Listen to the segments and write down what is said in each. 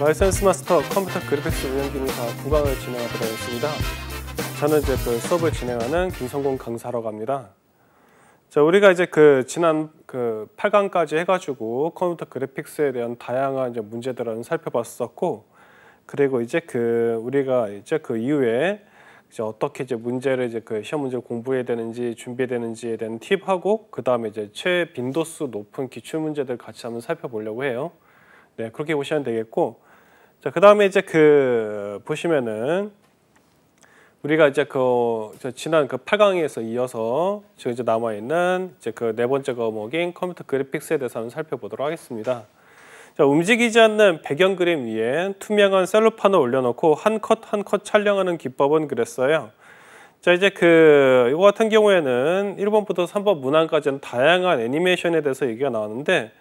마이센스 마스터 컴퓨터 그래픽스 운영기능사 구강을 진행하도록 하겠습니다. 저는 이제 그 수업을 진행하는 김성공 강사라고 니다 자, 우리가 이제 그 지난 그 8강까지 해가지고 컴퓨터 그래픽스에 대한 다양한 이제 문제들을 살펴봤었고, 그리고 이제 그 우리가 이제 그 이후에 이제 어떻게 이제 문제를 이제 그 시험 문제 공부해야 되는지 준비해야 되는지에 대한 팁하고 그 다음에 이제 최빈도수 높은 기출 문제들 같이 한번 살펴보려고 해요. 네, 그렇게 보시면 되겠고 자, 그 다음에 이제 그 보시면은 우리가 이제 그 지난 그 8강에서 이어서 지금 이제 남아 있는 이제 그 네 번째 과목인 컴퓨터 그래픽스에 대해서 한번 살펴보도록 하겠습니다. 자, 움직이지 않는 배경 그림 위에 투명한 셀로판을 올려놓고 한 컷 한컷 한 컷 촬영하는 기법은 그랬어요. 자 이제 그 이거 같은 경우에는 1번부터 3번 문항까지는 다양한 애니메이션에 대해서 얘기가 나왔는데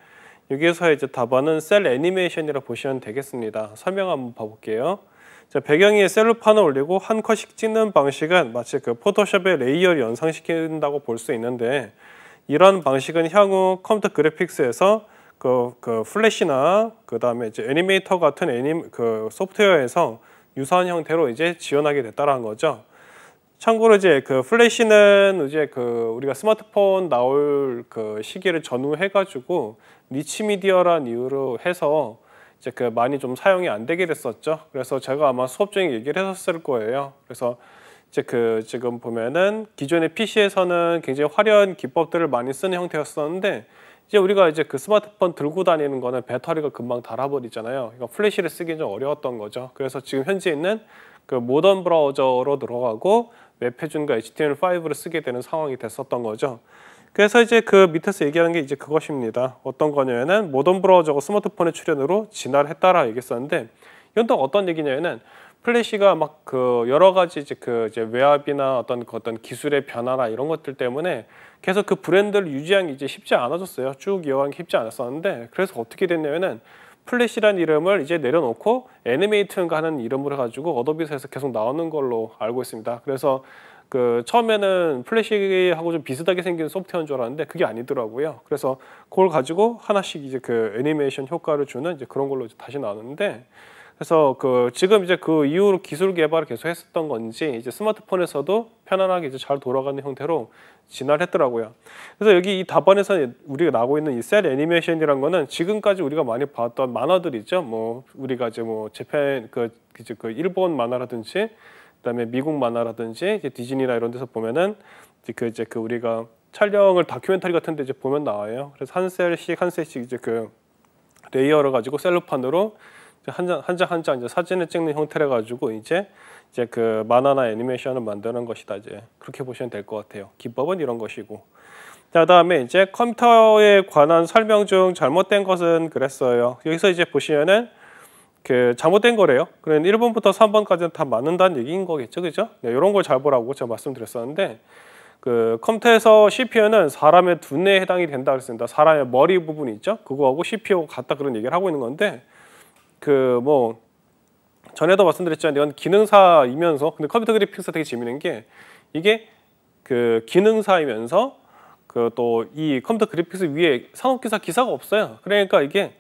여기에서 이제 답안은 셀 애니메이션이라 보시면 되겠습니다. 설명 한번 봐볼게요. 자, 배경 위에 셀로판을 올리고 한 컷씩 찍는 방식은 마치 그 포토샵의 레이어를 연상시킨다고 볼 수 있는데 이런 방식은 향후 컴퓨터 그래픽스에서 그, 그 플래시나 그 다음에 이제 애니메이터 같은 애니 그 소프트웨어에서 유사한 형태로 이제 지원하게 됐다라는 거죠. 참고로 이제 그 플래시는 이제 그 우리가 스마트폰 나올 그 시기를 전후해가지고 리치미디어란 이유로 해서 이제 그 많이 좀 사용이 안 되게 됐었죠. 그래서 제가 아마 수업 중에 얘기를 했었을 거예요. 그래서 이제 그 지금 보면은 기존의 PC에서는 굉장히 화려한 기법들을 많이 쓰는 형태였었는데 이제 우리가 이제 그 스마트폰 들고 다니는 거는 배터리가 금방 닳아버리잖아요. 그러 그러니까 플래시를 쓰기 좀 어려웠던 거죠. 그래서 지금 현재 있는 그 모던 브라우저로 들어가고 웹 표준과 HTML5를 쓰게 되는 상황이 됐었던 거죠. 그래서 이제 그 밑에서 얘기하는 게 이제 그것입니다. 어떤 거냐면 모던 브라우저가 스마트폰의 출현으로 진화 했다라 얘기했었는데 이건 또 어떤 얘기냐면은 플래시가 막 그 여러 가지 이제 그 이제 외압이나 어떤 그 어떤 기술의 변화나 이런 것들 때문에 계속 그 브랜드를 유지하기 이제 쉽지 않아졌어요. 쭉 이어가기 쉽지 않았었는데 그래서 어떻게 됐냐면은 플래시란 이름을 이제 내려놓고 애니메이트인가 하는 이름으로 해가지고 어도비에서 계속 나오는 걸로 알고 있습니다. 그래서 그 처음에는 플래시하고 좀 비슷하게 생긴 소프트웨어인 줄 알았는데 그게 아니더라고요. 그래서 그걸 가지고 하나씩 이제 그 애니메이션 효과를 주는 이제 그런 걸로 이제 다시 나왔는데 그래서 그 지금 이제 그 이후로 기술 개발을 계속 했었던 건지 이제 스마트폰에서도 편안하게 이제 잘 돌아가는 형태로 진화했더라고요. 를 그래서 여기 이 답안에서 우리가 나고 있는 이 셀 애니메이션이란 거는 지금까지 우리가 많이 봤던 만화들이죠. 뭐 우리가 이제 뭐 재팬 그 이제 그 일본 만화라든지 그다음에 미국 만화라든지 이제 디즈니나 이런 데서 보면은 이제 그 이제 그 우리가 촬영을 다큐멘터리 같은 데 이제 보면 나와요. 그래서 한 셀씩 한 셀씩 이제 그 레이어를 가지고 셀로판으로 한 장 한장 한장 한장 이제 사진을 찍는 형태를 가지고 이제 이제 그 만화나 애니메이션을 만드는 것이다 이제 그렇게 보시면 될 것 같아요. 기법은 이런 것이고. 자, 다음에 이제 컴퓨터에 관한 설명 중 잘못된 것은 그랬어요. 여기서 이제 보시면은 그 잘못된 거래요. 그러면 1번부터 3번까지는 다 맞는다는 얘기인 거겠죠. 그죠? 네, 이런 걸 잘 보라고 제가 말씀드렸었는데 그 컴퓨터에서 CPU는 사람의 두뇌에 해당이 된다 그랬습니다. 사람의 머리 부분이 있죠. 그거하고 c p u 같다 그런 얘기를 하고 있는 건데 그 뭐 전에도 말씀드렸지만 이건 기능사이면서 근데 컴퓨터 그래픽스 되게 재밌는 게 이게 그 기능사이면서 그또이 컴퓨터 그래픽스 위에 상업기사 기사가 없어요. 그러니까 이게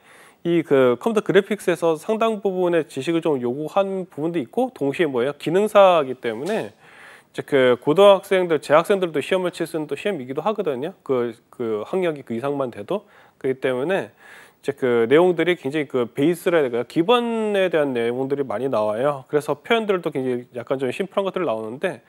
이그 컴퓨터 그래픽스에서 상당 부분의 지식을 좀 요구한 부분도 있고 동시에 뭐예요? 기능사이기 때문에 이제 그 고등학생들, 재학생들도 시험을 칠 수는 또 시험이기도 하거든요. 그, 그 학력이 그 이상만 돼도. 그렇기 때문에 이제 그 내용들이 굉장히 그 베이스라 해야 될까요? 기본에 대한 내용들이 많이 나와요. 그래서 표현들도 굉장히 약간 좀 심플한 것들 나오는데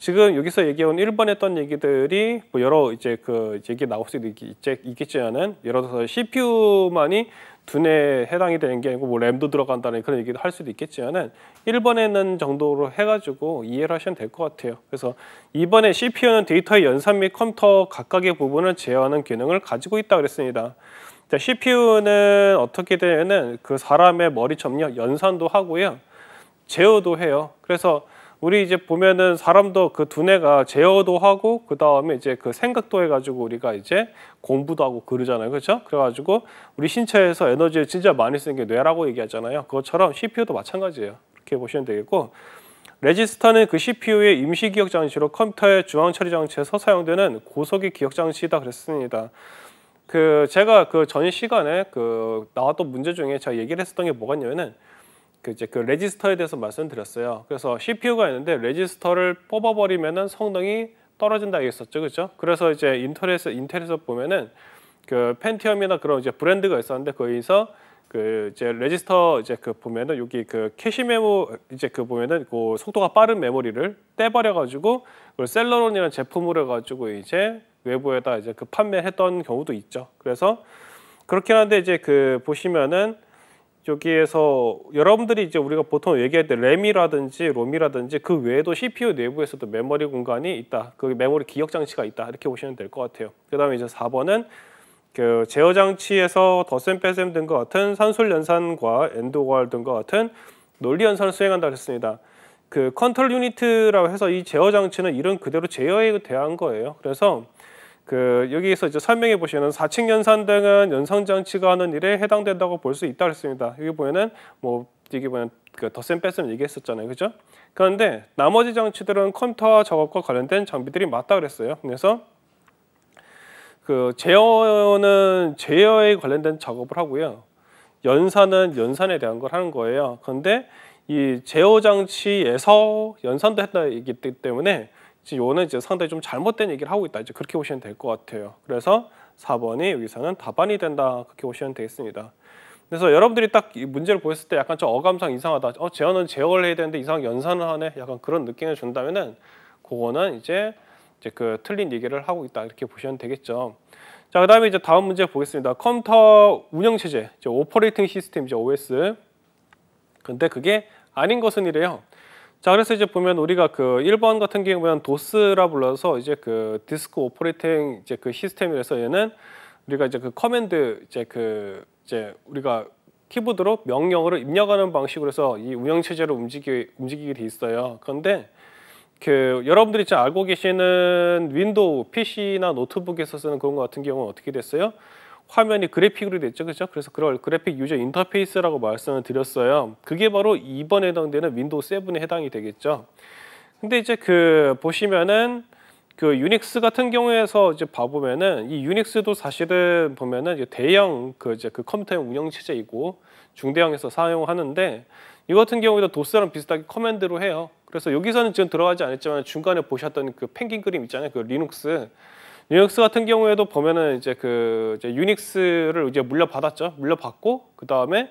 지금 여기서 얘기한 1번 했던 얘기들이 뭐 여러 이제 그 얘기 나올 수도 있겠지만은 예를 들어서 CPU만이 두뇌에 해당이 되는 게 아니고 뭐 램도 들어간다는 그런 얘기도 할 수도 있겠지만은 1번에는 정도로 해가지고 이해를 하시면 될 것 같아요. 그래서 이번에 CPU는 데이터의 연산 및 컴퓨터 각각의 부분을 제어하는 기능을 가지고 있다 그랬습니다. 자, CPU는 어떻게 되면은 그 사람의 머리 점력 연산도 하고요. 제어도 해요. 그래서 우리 이제 보면은 사람도 그 두뇌가 제어도 하고 그 다음에 이제 그 생각도 해가지고 우리가 이제 공부도 하고 그러잖아요, 그렇죠? 그래가지고 우리 신체에서 에너지를 진짜 많이 쓰는 게 뇌라고 얘기하잖아요. 그것처럼 CPU도 마찬가지예요. 이렇게 보시면 되겠고 레지스터는 그 CPU의 임시 기억 장치로 컴퓨터의 중앙 처리 장치에서 사용되는 고속의 기억 장치이다 그랬습니다. 그 제가 그 전 시간에 그 나왔던 문제 중에 제가 얘기를 했었던 게 뭐가 있냐면은 그 이제 그 레지스터에 대해서 말씀드렸어요. 그래서 CPU가 있는데 레지스터를 뽑아버리면은 성능이 떨어진다 했었죠 그렇죠? 그래서 이제 인텔에서 인텔에서 보면은 그 펜티엄이나 그런 이제 브랜드가 있었는데 거기서 그 이제 레지스터 이제 그 보면은 여기 그 캐시 메모 이제 그 보면은 그 속도가 빠른 메모리를 떼버려 가지고 그 셀러론이라는 제품으로 가지고 이제 외부에다 이제 그 판매했던 경우도 있죠. 그래서 그렇긴 한데 이제 그 보시면은 여기에서 여러분들이 이제 우리가 보통 얘기할 때 램이라든지 롬이라든지 그 외에도 CPU 내부에서도 메모리 공간이 있다. 그 메모리 기억 장치가 있다. 이렇게 보시면 될 것 같아요. 그다음에 이제 4번은 그 제어 장치에서 더셈 빼셈 등과 같은 산술 연산과 엔도괄 등과 같은 논리 연산을 수행한다 그랬습니다. 그 컨트롤 유니트라고 해서 이 제어 장치는 이런 그대로 제어에 대한 거예요. 그래서 그 여기에서 이제 설명해 보시는 4층 연산 등은 연상 장치가 하는 일에 해당된다고 볼 수 있다 그랬습니다. 여기 보면은 뭐 이게 보면 그 덧셈 뺐음 얘기했었잖아요. 그죠? 그런데 나머지 장치들은 컴퓨터 작업과 관련된 장비들이 맞다 그랬어요. 그래서 그 제어는 제어에 관련된 작업을 하고요. 연산은 연산에 대한 걸 하는 거예요. 그런데 이 제어 장치에서 연산도 했다 이기 때문에 이제 요는 이제 상당히 좀 잘못된 얘기를 하고 있다. 이제 그렇게 보시면 될 것 같아요. 그래서 4번이 여기서는 답안이 된다. 그렇게 보시면 되겠습니다. 그래서 여러분들이 딱 이 문제를 보였을 때 약간 좀 어감상 이상하다. 어, 재현은 재원을 해야 되는데 이상 연산을 하네. 약간 그런 느낌을 준다면은 그거는 이제 이제 그 틀린 얘기를 하고 있다. 이렇게 보시면 되겠죠. 자, 그다음에 이제 다음 문제 보겠습니다. 컴퓨터 운영 체제, 이제 오퍼레이팅 시스템 이제 OS. 근데 그게 아닌 것은 이래요. 자 그래서 이제 보면 우리가 그 1번 같은 경우에 보면 도스라 불러서 이제 그 디스크 오퍼레이팅 이제 그 시스템이라서 얘는 우리가 이제 그 커맨드 이제 그 이제 우리가 키보드로 명령으로 입력하는 방식으로 해서 이 운영 체제로 움직이 움직이게 돼 있어요. 그런데 그 여러분들이 잘 알고 계시는 윈도우 PC나 노트북에서 쓰는 그런 것 같은 경우는 어떻게 됐어요? 화면이 그래픽으로 됐죠. 그렇죠? 그래서 그걸 그래픽 유저 인터페이스라고 말씀을 드렸어요. 그게 바로 2번에 해당되는 윈도우 7에 해당이 되겠죠. 근데 이제 그 보시면은 그 유닉스 같은 경우에서 이제 봐보면은 이 유닉스도 사실은 보면은 대형 그 이제 그 컴퓨터용 운영 체제이고 중대형에서 사용하는데 이 같은 경우에도 도스랑 비슷하게 커맨드로 해요. 그래서 여기서는 지금 들어가지 않았지만 중간에 보셨던 그 펭귄 그림 있잖아요. 그 리눅스 리눅스 같은 경우에도 보면은 이제 그 이제 유닉스를 이제 물려받았죠. 물려받고 그 다음에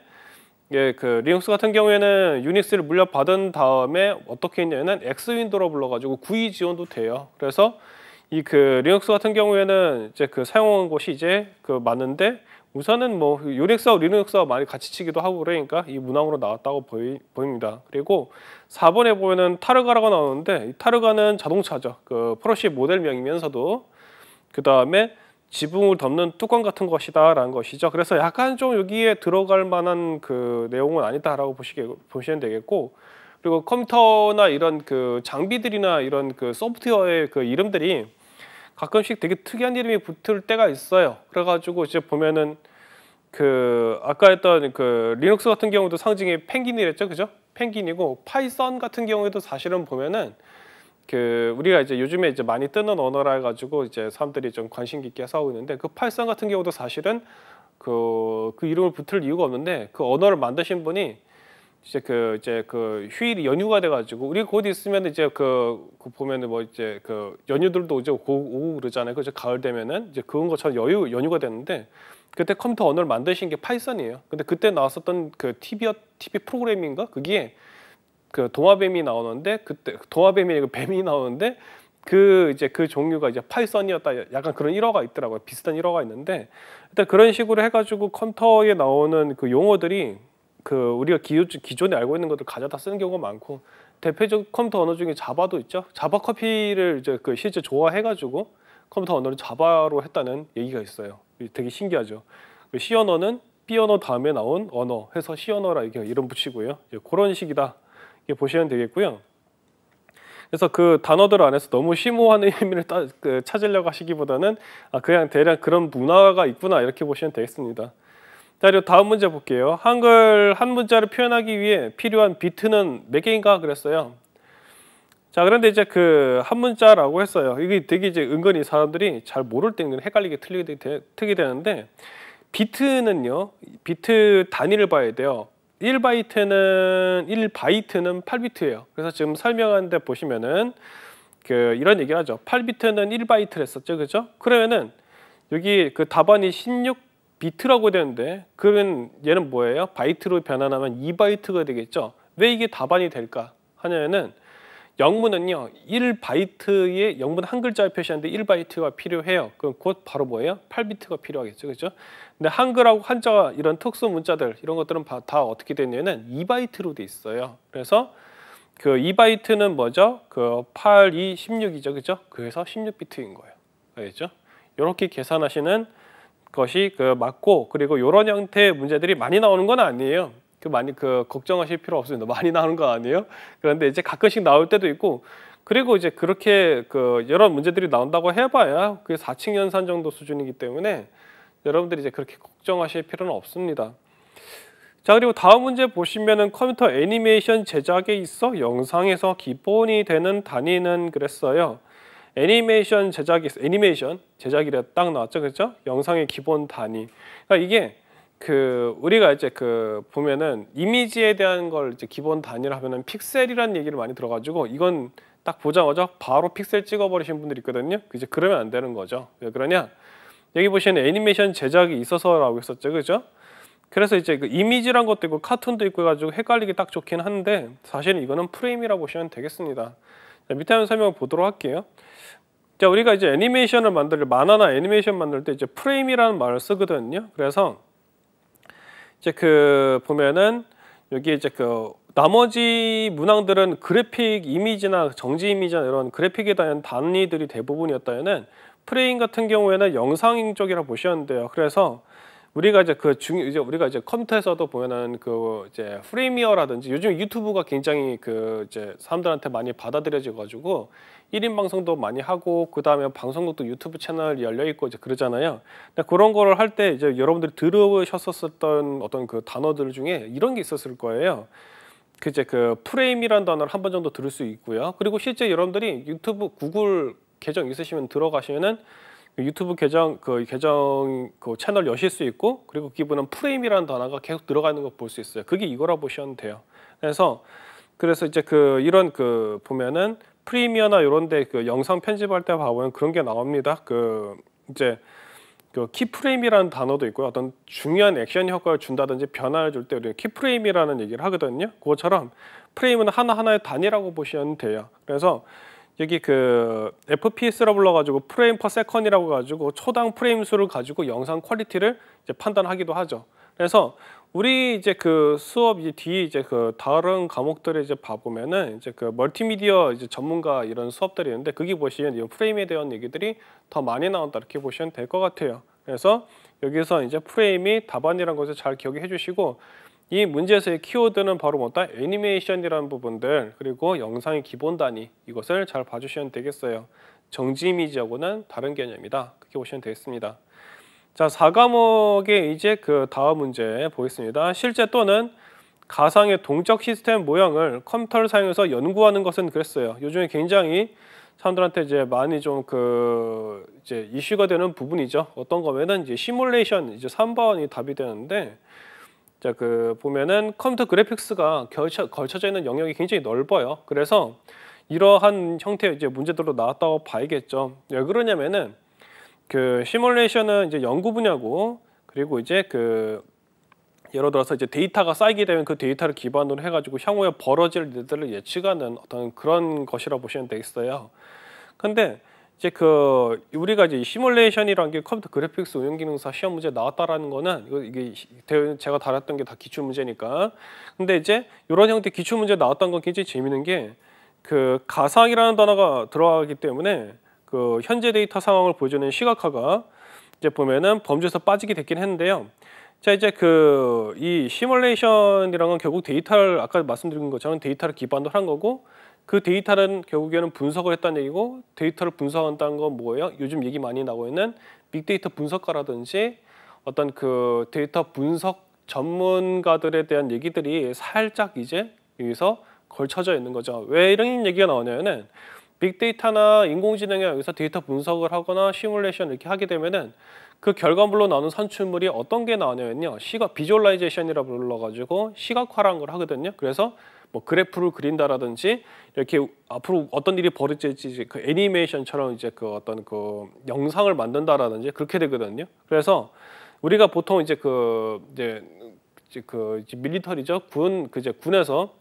예, 그 리눅스 같은 경우에는 유닉스를 물려받은 다음에 어떻게 했냐면 은 X 윈도로 불러가지고 구이 지원도 돼요. 그래서 이 그 리눅스 같은 경우에는 이제 그 사용한 곳이 이제 그 맞는데 우선은 뭐 유닉스와 리눅스와 많이 같이 치기도 하고 그러니까 이 문항으로 나왔다고 보이, 보입니다. 그리고 4번에 보면은 타르가라고 나오는데 이 타르가는 자동차죠. 그 프로시 모델명이면서도 그 다음에 지붕을 덮는 뚜껑 같은 것이다라는 것이죠. 그래서 약간 좀 여기에 들어갈 만한 그 내용은 아니다라고 보시게 보시면 되겠고 그리고 컴퓨터나 이런 그 장비들이나 이런 그 소프트웨어의 그 이름들이 가끔씩 되게 특이한 이름이 붙을 때가 있어요. 그래가지고 이제 보면은 그 아까 했던 그 리눅스 같은 경우도 상징이 펭귄이랬죠, 그죠? 펭귄이고 파이썬 같은 경우에도 사실은 보면은 그 우리가 이제 요즘에 이제 많이 뜨는 언어라 가지고 이제 사람들이 좀 관심 깊게 싸우는데 그 팔상 같은 경우도 사실은 그, 그 이름을 붙을 이유가 없는데 그 언어를 만드신 분이 이제 그 이제 그 휴일이 연휴가 돼가지고 우리 곧 있으면 이제 그, 그 보면은 뭐 이제 그 연휴들도 이제 오고, 그러잖아요. 그래서 가을 되면은 이제 그런 것처럼 여유 연휴가 됐는데 그때 컴퓨터 언어를 만드신 게 파이썬이에요. 근데 그때 나왔었던 그 TV TV 프로그램인가 그게 그 도마뱀이 나오는데 그때 도마뱀이 아니고 뱀이 나오는데 그 이제 그 종류가 이제 파이썬이었다 약간 그런 일화가 있더라고요 비슷한 일화가 있는데 일단 그런 식으로 해가지고 컴퓨터에 나오는 그 용어들이 그 우리가 기, 기존에 알고 있는 것들 가져다 쓰는 경우가 많고 대표적 컴퓨터 언어 중에 자바도 있죠 자바 커피를 이제 그 실제 좋아해가지고 컴퓨터 언어를 자바로 했다는 얘기가 있어요 되게 신기하죠 그 C 언어는 B 언어 다음에 나온 언어 해서 C 언어라 이게 이름 붙이고요 예, 그런 식이다. 보시면 되겠고요. 그래서 그 단어들 안에서 너무 심오한 의미를 따, 그 찾으려고 하시기보다는 아, 그냥 대략 그런 문화가 있구나 이렇게 보시면 되겠습니다. 자, 그리고 다음 문제 볼게요. 한글 한 문자를 표현하기 위해 필요한 비트는 몇 개인가 그랬어요. 자, 그런데 이제 그 한 문자라고 했어요. 이게 되게 이제 은근히 사람들이 잘 모를 때는 헷갈리게 틀리게 되, 틀게 되는데 비트는요. 비트 단위를 봐야 돼요. 1바이트는 1바이트는 8비트예요. 그래서 지금 설명하는데 보시면은 그 이런 얘기 를 하죠. 8비트는 1바이트를 했었죠. 그죠? 그러면은 여기 그 답안이 16비트라고 되는데 그러면 얘는 뭐예요? 바이트로 변환하면 2바이트가 되겠죠. 왜 이게 답안이 될까 하냐면은 영문은요 1바이트에 영문 한 글자를 표시하는데 1바이트가 필요해요. 그럼 곧 바로 뭐예요? 8비트가 필요하겠죠. 그죠? 근데 한글하고 한자와 이런 특수 문자들 이런 것들은 다 어떻게 되냐면 2바이트로 돼 있어요. 그래서 그 2바이트는 뭐죠? 그 8, 2, 16이죠. 그죠? 그래서 16비트인 거예요. 알겠죠? 이렇게 계산하시는 것이 그 맞고 그리고 이런 형태의 문제들이 많이 나오는 건 아니에요. 그 많이 그 걱정하실 필요 없습니다. 많이 나오는 거 아니에요. 그런데 이제 가끔씩 나올 때도 있고 그리고 이제 그렇게 그 여러 문제들이 나온다고 해봐야 그 4층 연산 정도 수준이기 때문에 여러분들이 이제 그렇게 걱정하실 필요는 없습니다. 자 그리고 다음 문제 보시면은 컴퓨터 애니메이션 제작에 있어 영상에서 기본이 되는 단위는 그랬어요. 애니메이션 제작이 애니메이션 제작이라 딱 나왔죠, 그렇죠? 영상의 기본 단위. 그러니까 이게 그 우리가 이제 그 보면은 이미지에 대한 걸 이제 기본 단위로 하면은 픽셀이라는 얘기를 많이 들어가지고 이건 딱 보자마자 바로 픽셀 찍어버리신 분들 있거든요. 이제 그러면 안 되는 거죠. 왜 그러냐? 여기 보시면 애니메이션 제작이 있어서라고 했었죠, 그죠? 그래서 이제 그 이미지란 것도 있고 카툰도 있고 해가지고 헷갈리기 딱 좋긴 한데 사실 이거는 프레임이라고 보시면 되겠습니다. 자, 밑에 한번 설명을 보도록 할게요. 자, 우리가 이제 애니메이션을 만들 만화나 애니메이션 만들 때 이제 프레임이라는 말을 쓰거든요. 그래서 이제 그 보면은 여기 이제 그 나머지 문항들은 그래픽 이미지나 정지 이미지나 이런 그래픽에 대한 단위들이 대부분이었다면은 프레임 같은 경우에는 영상인 쪽이라 고보셨는데요 그래서 우리가 이제 그 중, 이제 우리가 이제 컴퓨터에서도 보면은 그 이제 프레미어라든지 요즘 유튜브가 굉장히 그 이제 사람들한테 많이 받아들여져 가지고 1인 방송도 많이 하고 그 다음에 방송국도 유튜브 채널 열려 있고 이제 그러잖아요. 근데 그런 거를 할 때 이제 여러분들이 들으셨었던 어떤 그 단어들 중에 이런 게 있었을 거예요. 그 이제 그 프레임이라는 단어를 한 번 정도 들을 수 있고요. 그리고 실제 여러분들이 유튜브 구글 계정 있으시면 들어가시면은 그 유튜브 계정 그 계정 그 채널 여실 수 있고 그리고 그 기본은 프레임이라는 단어가 계속 들어가 는거볼수 있어요. 그게 이거라 보시면 돼요. 그래서 그래서 이제 그 이런 그 보면은 프리미어나 이런데 그 영상 편집할 때 봐보면 그런 게 나옵니다. 그 이제 그 키프레임이라는 단어도 있고요. 어떤 중요한 액션 효과를 준다든지 변화를 줄 때 우리가 키프레임이라는 얘기를 하거든요. 그것처럼 프레임은 하나하나의 단위라고 보시면 돼요. 그래서 여기 그 FPS라 불러가지고 프레임 퍼 세컨이라고 가지고 초당 프레임 수를 가지고 영상 퀄리티를 이제 판단하기도 하죠. 그래서 우리 이제 그 수업 이제 뒤 이제 그 다른 과목들을 이제 봐보면은 이제 그 멀티미디어 이제 전문가 이런 수업들이 있는데 거기 보시면 이 프레임에 대한 얘기들이 더 많이 나온다 이렇게 보시면 될 것 같아요. 그래서 여기서 이제 프레임이 답안이라는 것을 잘 기억해 주시고 이 문제에서의 키워드는 바로 뭐다? 애니메이션이라는 부분들 그리고 영상의 기본 단위 이것을 잘 봐주시면 되겠어요. 정지 이미지하고는 다른 개념이다. 그렇게 보시면 되겠습니다. 자, 4과목의 이제 그 다음 문제 보겠습니다. 실제 또는 가상의 동적 시스템 모형을 컴퓨터를 사용해서 연구하는 것은 그랬어요. 요즘에 굉장히 사람들한테 이제 많이 좀 그 이제 이슈가 되는 부분이죠. 어떤 거면은 이제 시뮬레이션 이제 3번이 답이 되는데 자, 그 보면은 컴퓨터 그래픽스가 걸쳐, 져 있는 영역이 굉장히 넓어요. 그래서 이러한 형태의 이제 문제들로 나왔다고 봐야겠죠. 왜 그러냐면은 그 시뮬레이션은 이제 연구 분야고 그리고 이제 그 예를 들어서 이제 데이터가 쌓이게 되면 그 데이터를 기반으로 해가지고 향후에 벌어질 일들을 예측하는 어떤 그런 것이라 고 보시면 되겠어요. 근데 이제 그 우리가 이제 시뮬레이션이라는 게 컴퓨터 그래픽스 운영 기능사 시험 문제 나왔다라는 거는 이거 이게 제가 다뤘던 게 다 기출 문제니까. 근데 이제 이런 형태 기출 문제 나왔던 건 굉장히 재미있는게 그 가상이라는 단어가 들어가기 때문에 그 현재 데이터 상황을 보여주는 시각화가 이제 보면은 범주에서 빠지게 됐긴 했는데요. 자 이제 그 이시뮬레이션이랑은 결국 데이터를 아까 말씀드린 것처럼 데이터를 기반으로 한 거고 그 데이터는 결국에는 분석을 했다는 얘기고 데이터를 분석한다는 건 뭐예요? 요즘 얘기 많이 나오고 있는 빅데이터 분석가라든지 어떤 그 데이터 분석 전문가들에 대한 얘기들이 살짝 이제 여기서 걸쳐져 있는 거죠. 왜 이런 얘기가 나오냐면은 빅데이터나 인공지능에 여기서 데이터 분석을 하거나 시뮬레이션 이렇게 하게 되면은 그 결과물로 나오는 산출물이 어떤 게 나오냐면요. 시각 비주얼라이제이션이라 불러가지고 시각화라는 걸 하거든요. 그래서 뭐 그래프를 그린다라든지 이렇게 앞으로 어떤 일이 벌어질지 그 애니메이션처럼 이제 그 어떤 그 영상을 만든다라든지 그렇게 되거든요. 그래서 우리가 보통 이제 그 이제 그 이제 밀리터리죠 군 그제 군에서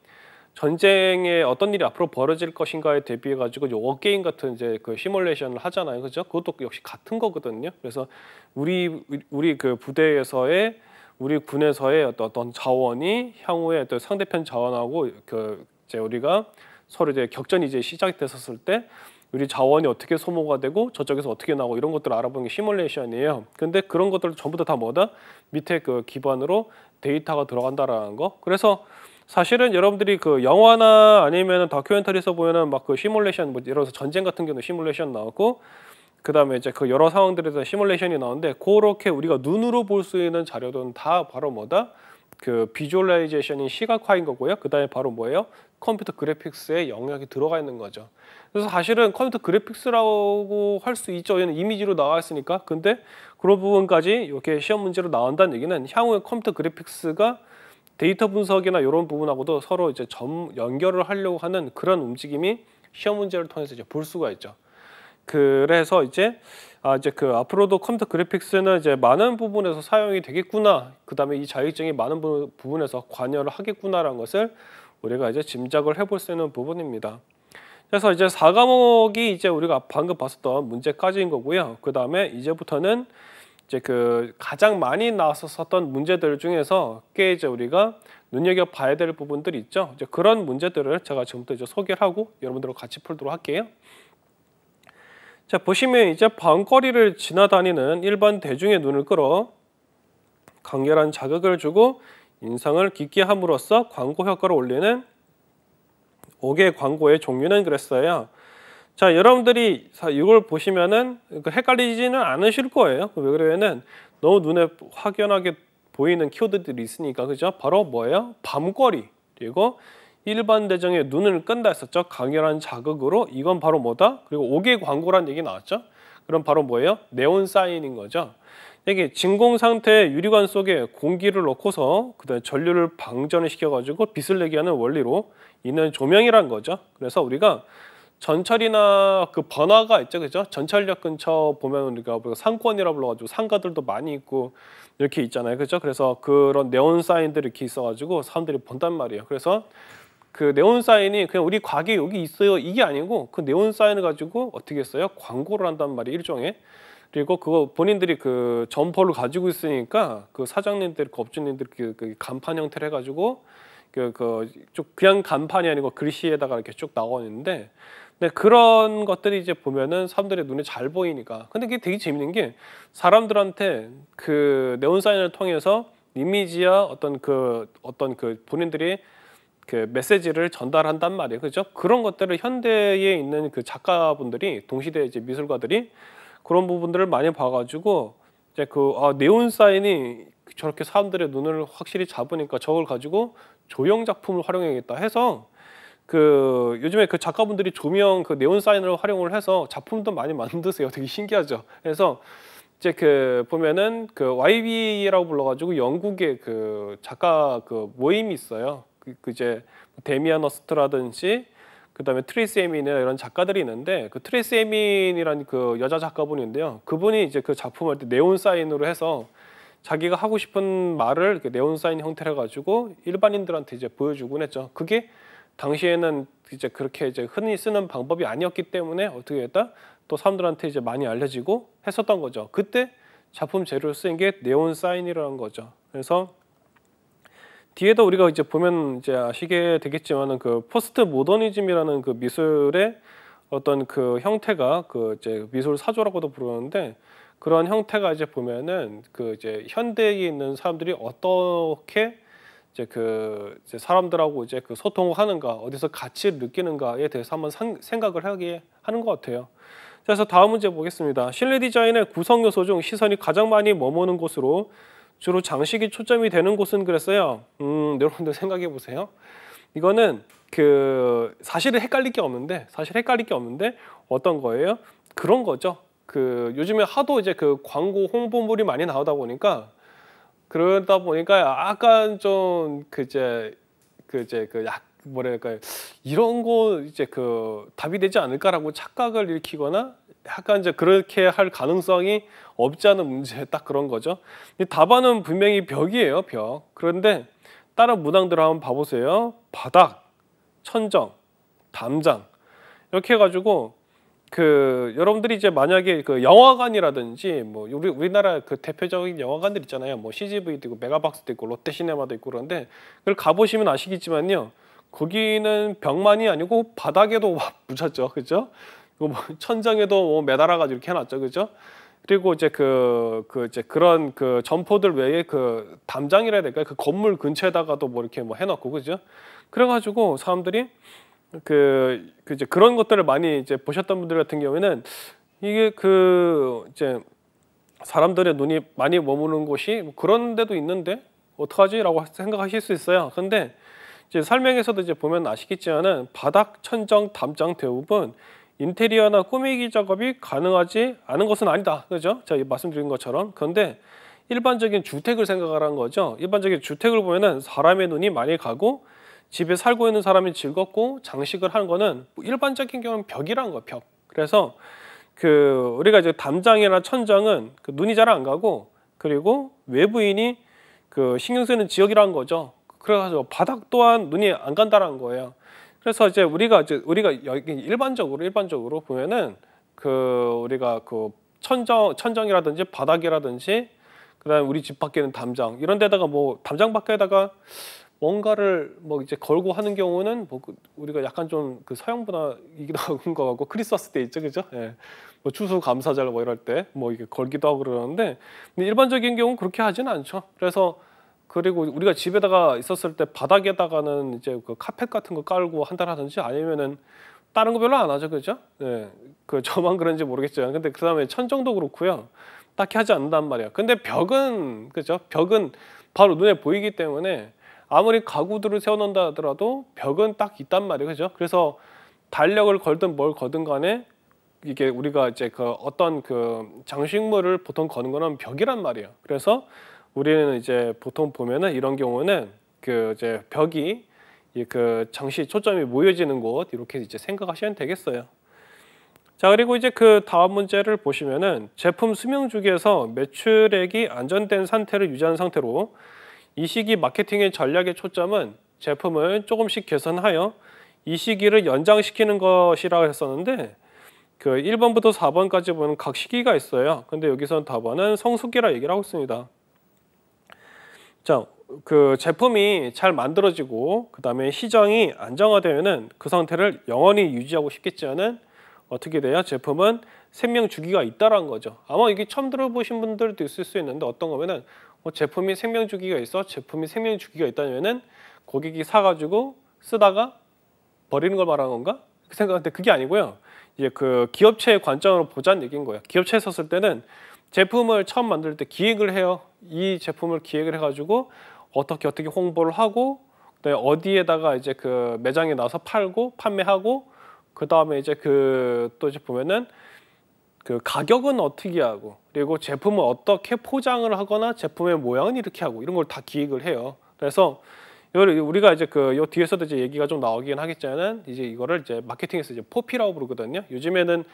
전쟁에 어떤 일이 앞으로 벌어질 것인가에 대비해 가지고 요어 게임 같은 이제 그 시뮬레이션을 하잖아요, 그죠? 그것도 역시 같은 거거든요. 그래서 우리 우리 그 부대에서의 우리 군에서의 어떤, 자원이 향후에 또 상대편 자원하고 그 이제 우리가 서로 이제 격전이 이제 시작됐었을 때 우리 자원이 어떻게 소모가 되고 저쪽에서 어떻게 나오고 이런 것들을 알아보는 게 시뮬레이션이에요. 근데 그런 것들을 전부 다 뭐다? 밑에 그 기반으로 데이터가 들어간다라는 거. 그래서 사실은 여러분들이 그 영화나 아니면 다큐멘터리에서 보면은 막 그 시뮬레이션 뭐 예를 들어서 전쟁 같은 경우 시뮬레이션 나오고 그 다음에 이제 그 여러 상황들에 대한 시뮬레이션이 나오는데 그렇게 우리가 눈으로 볼 수 있는 자료들은 다 바로 뭐다? 그 비주얼라이제이션이 시각화인 거고요. 그 다음에 바로 뭐예요? 컴퓨터 그래픽스에 영역이 들어가 있는 거죠. 그래서 사실은 컴퓨터 그래픽스라고 할 수 있죠. 얘는 이미지로 나와 있으니까. 근데 그런 부분까지 이렇게 시험 문제로 나온다는 얘기는 향후에 컴퓨터 그래픽스가 데이터 분석이나 이런 부분하고도 서로 이제 점 연결을 하려고 하는 그런 움직임이 시험 문제를 통해서 이제 볼 수가 있죠. 그래서 이제 아 이제 그 앞으로도 컴퓨터 그래픽스는 이제 많은 부분에서 사용이 되겠구나. 그다음에 이자격증이 많은 부, 분에서 관여를 하겠구나라는 것을 우리가 이제 짐작을 해볼 수 있는 부분입니다. 그래서 이제 4과목이 이제 우리가 방금 봤었던 문제까지인 거고요. 그다음에 이제부터는 이제 그 가장 많이 나왔었던 문제들 중에서 꽤 이제 우리가 눈여겨 봐야 될 부분들이 있죠. 이제 그런 문제들을 제가 지금부터 이제 소개를 하고 여러분들과 같이 풀도록 할게요. 자 보시면 이제 밤거리를 지나다니는 일반 대중의 눈을 끌어 강렬한 자극을 주고 인상을 깊게 함으로써 광고 효과를 올리는 5개 광고의 종류는 그랬어요. 자 여러분들이 이걸 보시면은 그 헷갈리지는 않으실 거예요. 그 왜 그러냐면 너무 눈에 확연하게 보이는 키워드들이 있으니까 그죠? 바로 뭐예요? 밤거리 그리고 일반 대장의 눈을 끈다 했었죠. 강렬한 자극으로 이건 바로 뭐다? 그리고 5개 광고란 얘기 나왔죠. 그럼 바로 뭐예요? 네온 사인인 거죠. 이게 진공 상태의 유리관 속에 공기를 넣고서 그다음에 전류를 방전을 시켜가지고 빛을 내게 하는 원리로 있는 조명이란 거죠. 그래서 우리가 전철이나 그 번화가 있죠, 그죠? 전철역 근처 보면 우리가 뭐 상권이라 불러가지고 상가들도 많이 있고 이렇게 있잖아요, 그죠? 그래서 그런 네온 사인들이 이렇게 있어가지고 사람들이 본단 말이에요. 그래서 그 네온 사인이 그냥 우리 과게 여기 있어요 이게 아니고 그 네온 사인을 가지고 어떻게 했어요? 광고를 한단 말이 일종의 그리고 그거 본인들이 그 점퍼를 가지고 있으니까 그 사장님들, 그 업주님들 그, 그 간판 형태를 해가지고 그그좀 그냥 간판이 아니고 글씨에다가 이렇게 쭉 나와 는데 근데 그런 것들이 이제 보면은 사람들의 눈에 잘 보이니까 근데 그게 되게 재밌는 게 사람들한테 그 네온 사인을 통해서 이미지와 어떤 그 어떤 그 본인들이 그 메시지를 전달한단 말이에요. 그죠? 그런 것들을 현대에 있는 그 작가분들이 동시대 이제 미술가들이 그런 부분들을 많이 봐가지고 이제 그 아, 네온 사인이 저렇게 사람들의 눈을 확실히 잡으니까 저걸 가지고 조형 작품을 활용해야겠다 해서 그 요즘에 그 작가분들이 조명 그 네온 사인을 활용을 해서 작품도 많이 만드세요. 되게 신기하죠. 그래서 이제 그 보면은 그 YB라고 불러가지고 영국의 그 작가 그 모임이 있어요. 그, 그 이제 데미아너스트라든지 그다음에 트리스 에민이나 이런 작가들이 있는데 그 트리스 에민이라는 그 여자 작가분인데요. 그분이 이제 그작품을때 네온 사인으로 해서 자기가 하고 싶은 말을 이렇게 네온 사인 형태로 가지고 일반인들한테 이제 보여주곤 했죠. 그게 당시에는 이제 그렇게 이제 흔히 쓰는 방법이 아니었기 때문에 어떻게 했다 또 사람들한테 이제 많이 알려지고 했었던 거죠. 그때 작품 재료를 쓰인 게 네온 사인이라는 거죠. 그래서 뒤에도 우리가 이제 보면 이제 아시게 되겠지만은 그 포스트 모더니즘이라는 그 미술의 어떤 그 형태가 그 이제 미술 사조라고도 부르는데 그런 형태가 이제 보면은 그 이제 현대에 있는 사람들이 어떻게 이제 그 이제 사람들하고 이제 그 소통하는가 어디서 가치를 느끼는가에 대해서 한번 상, 생각을 하게 하는 것 같아요. 그래서 다음 문제 보겠습니다. 실내 디자인의 구성 요소 중 시선이 가장 많이 머무는 곳으로 주로 장식이 초점이 되는 곳은 그랬어요. 음, 여러분들 생각해 보세요. 이거는 그 사실은 헷갈릴 게 없는데 사실 헷갈릴 게 없는데 어떤 거예요? 그런 거죠. 그 요즘에 하도 이제 그 광고 홍보물이 많이 나오다 보니까 그러다 보니까 약간 좀그제그제그약 뭐랄까요 이런 거 이제 그 답이 되지 않을까라고 착각을 일으키거나 약간 이제 그렇게 할 가능성이 없지 않은 문제 딱 그런 거죠. 이 다반은 분명히 벽이에요, 벽. 그런데 다른 문항들 한번 봐보세요. 바닥, 천정, 담장 이렇게 해가지고 그 여러분들이 이제 만약에 그 영화관이라든지 뭐 우리 우리나라 그 대표적인 영화관들 있잖아요. 뭐 CGV도 있고 메가박스도 있고 롯데시네마도 있고 그런데 그걸 가보시면 아시겠지만요. 거기는 벽만이 아니고 바닥에도 와 붙였죠, 그죠 그 뭐 천장에도 뭐 매달아가지고 이렇게 해놨죠, 그죠? 그리고 이제 그, 그 이제 그런 그 점포들 외에 그 담장이라 해야 될까요? 그 건물 근처에다가도 뭐 이렇게 뭐 해놓고 그죠? 그래가지고 사람들이 그, 그 이제 그런 것들을 많이 이제 보셨던 분들 같은 경우에는 이게 그 이제 사람들의 눈이 많이 머무는 곳이 뭐 그런 데도 있는데 어떡하지라고 생각하실 수 있어요. 근데 이제 설명에서도 이제 보면 아시겠지만은 바닥 천정 담장 대부분 인테리어나 꾸미기 작업이 가능하지 않은 것은 아니다. 그죠? 제가 말씀드린 것처럼. 그런데 일반적인 주택을 생각하라는 거죠. 일반적인 주택을 보면은 사람의 눈이 많이 가고 집에 살고 있는 사람이 즐겁고 장식을 하는 거는 일반적인 경우는 벽이라거 벽. 그래서 그 우리가 이제 담장이나 천장은 그 눈이 잘 안 가고 그리고 외부인이 그 신경 쓰는 지역이라 거죠. 그래가지고 바닥 또한 눈이 안간다는 거예요. 그래서 이제 우리가 이제 우리가 여기 일반적으로 일반적으로 보면은 그 우리가 그 천정 천정이라든지 바닥이라든지 그다음 우리 집 밖에는 담장 이런 데다가 뭐 담장 밖에다가 뭔가를 뭐 이제 걸고 하는 경우는 뭐 그 우리가 약간 좀 그 서양 문화이기도 한것 같고 크리스마스 때 있죠, 그죠? 예. 뭐 추수 감사절 뭐 이럴 때 뭐 이게 걸기도 하고 그러는데 근데 일반적인 경우 는 그렇게 하지는 않죠. 그래서 그리고 우리가 집에다가 있었을 때 바닥에다가는 이제 그 카펫 같은 거 깔고 한다라든지 아니면은 다른 거 별로 안 하죠, 그죠? 네, 그 저만 그런지 모르겠지만 근데 그 다음에 천정도 그렇고요. 딱히 하지 않는단 말이야. 근데 벽은 그죠? 벽은 바로 눈에 보이기 때문에 아무리 가구들을 세워놓는다 하더라도 벽은 딱 있단 말이에요, 그죠? 그래서 달력을 걸든 뭘 걸든 간에 이게 우리가 이제 그 어떤 그 장식물을 보통 거는 거는 벽이란 말이에요. 그래서 우리는 이제 보통 보면은 이런 경우는 그 이제 벽이 그 정시 초점이 모여지는 곳 이렇게 이제 생각하시면 되겠어요. 자 그리고 이제 그 다음 문제를 보시면은 제품 수명 주기에서 매출액이 안전된 상태를 유지한 상태로 이 시기 마케팅의 전략의 초점은 제품을 조금씩 개선하여 이 시기를 연장시키는 것이라고 했었는데 그 1번부터 4번까지 보는 각 시기가 있어요. 근데 여기서 는 답안은 성수기라 얘기를 하고 있습니다. 자, 그 제품이 잘 만들어지고 그 다음에 시장이 안정화되면그 상태를 영원히 유지하고 싶겠지만은 어떻게 돼요? 제품은 생명 주기가 있다라는 거죠. 아마 이게 처음 들어보신 분들도 있을 수 있는데 어떤 거면은 뭐 제품이 생명 주기가 있어 제품이 생명 주기가 있다면은 고객이 사가지고 쓰다가 버리는 걸 말하는 건가? 그 생각하는데 그게 아니고요. 이제 그 기업체의 관점으로 보자는 얘기인 거예요. 기업체에 썼을 때는 제품을 처음 만들 때 기획을 해요. 이 제품을 기획을 해가지고 어떻게 어떻게 홍보를 하고 그다음에 어디에다가 이제 그 매장에 나서 팔고 판매하고 그 다음에 이제 그 또 이제 보면은 그 가격은 어떻게 하고 그리고 제품을 어떻게 포장을 하거나 제품의 모양은 이렇게 하고 이런 걸 다 기획을 해요. 그래서 우리가 이제 그요 뒤에서도 이제 얘기가 좀 나오긴 하겠지만 이제 이거를 이제 마케팅에서 이제 포피라고 부르거든요. 요즘에는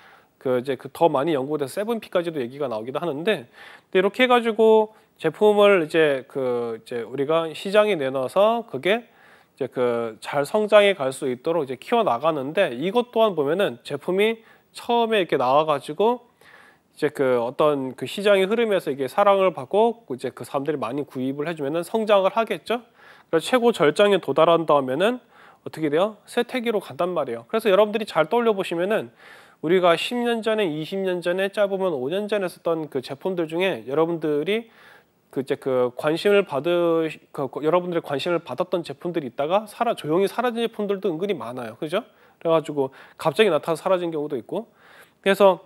그 이제 그 더 많이 연구된 세븐피까지도 얘기가 나오기도 하는데 이렇게 해가지고 제품을 이제 그 이제 우리가 시장에 내놔서 그게 이제 그 잘 성장해 갈 수 있도록 이제 키워 나가는데 이것 또한 보면은 제품이 처음에 이렇게 나와가지고 이제 그 어떤 그 시장의 흐름에서 이게 사랑을 받고 이제 그 사람들이 많이 구입을 해주면은 성장을 하겠죠. 그래서 최고 절정에 도달한 다음에는 어떻게 돼요? 세태기로 간단 말이에요. 그래서 여러분들이 잘 떠올려 보시면은 우리가 10년 전에 20년 전에 짧으면 5년 전에 썼던 그 제품들 중에 여러분들이 그 이제 그 관심을 받으 시그 여러분들의 관심을 받았던 제품들이 있다가 사라 조용히 사라진 제품들도 은근히 많아요. 그죠? 그래가지고 갑자기 나타나 사라진 경우도 있고 그래서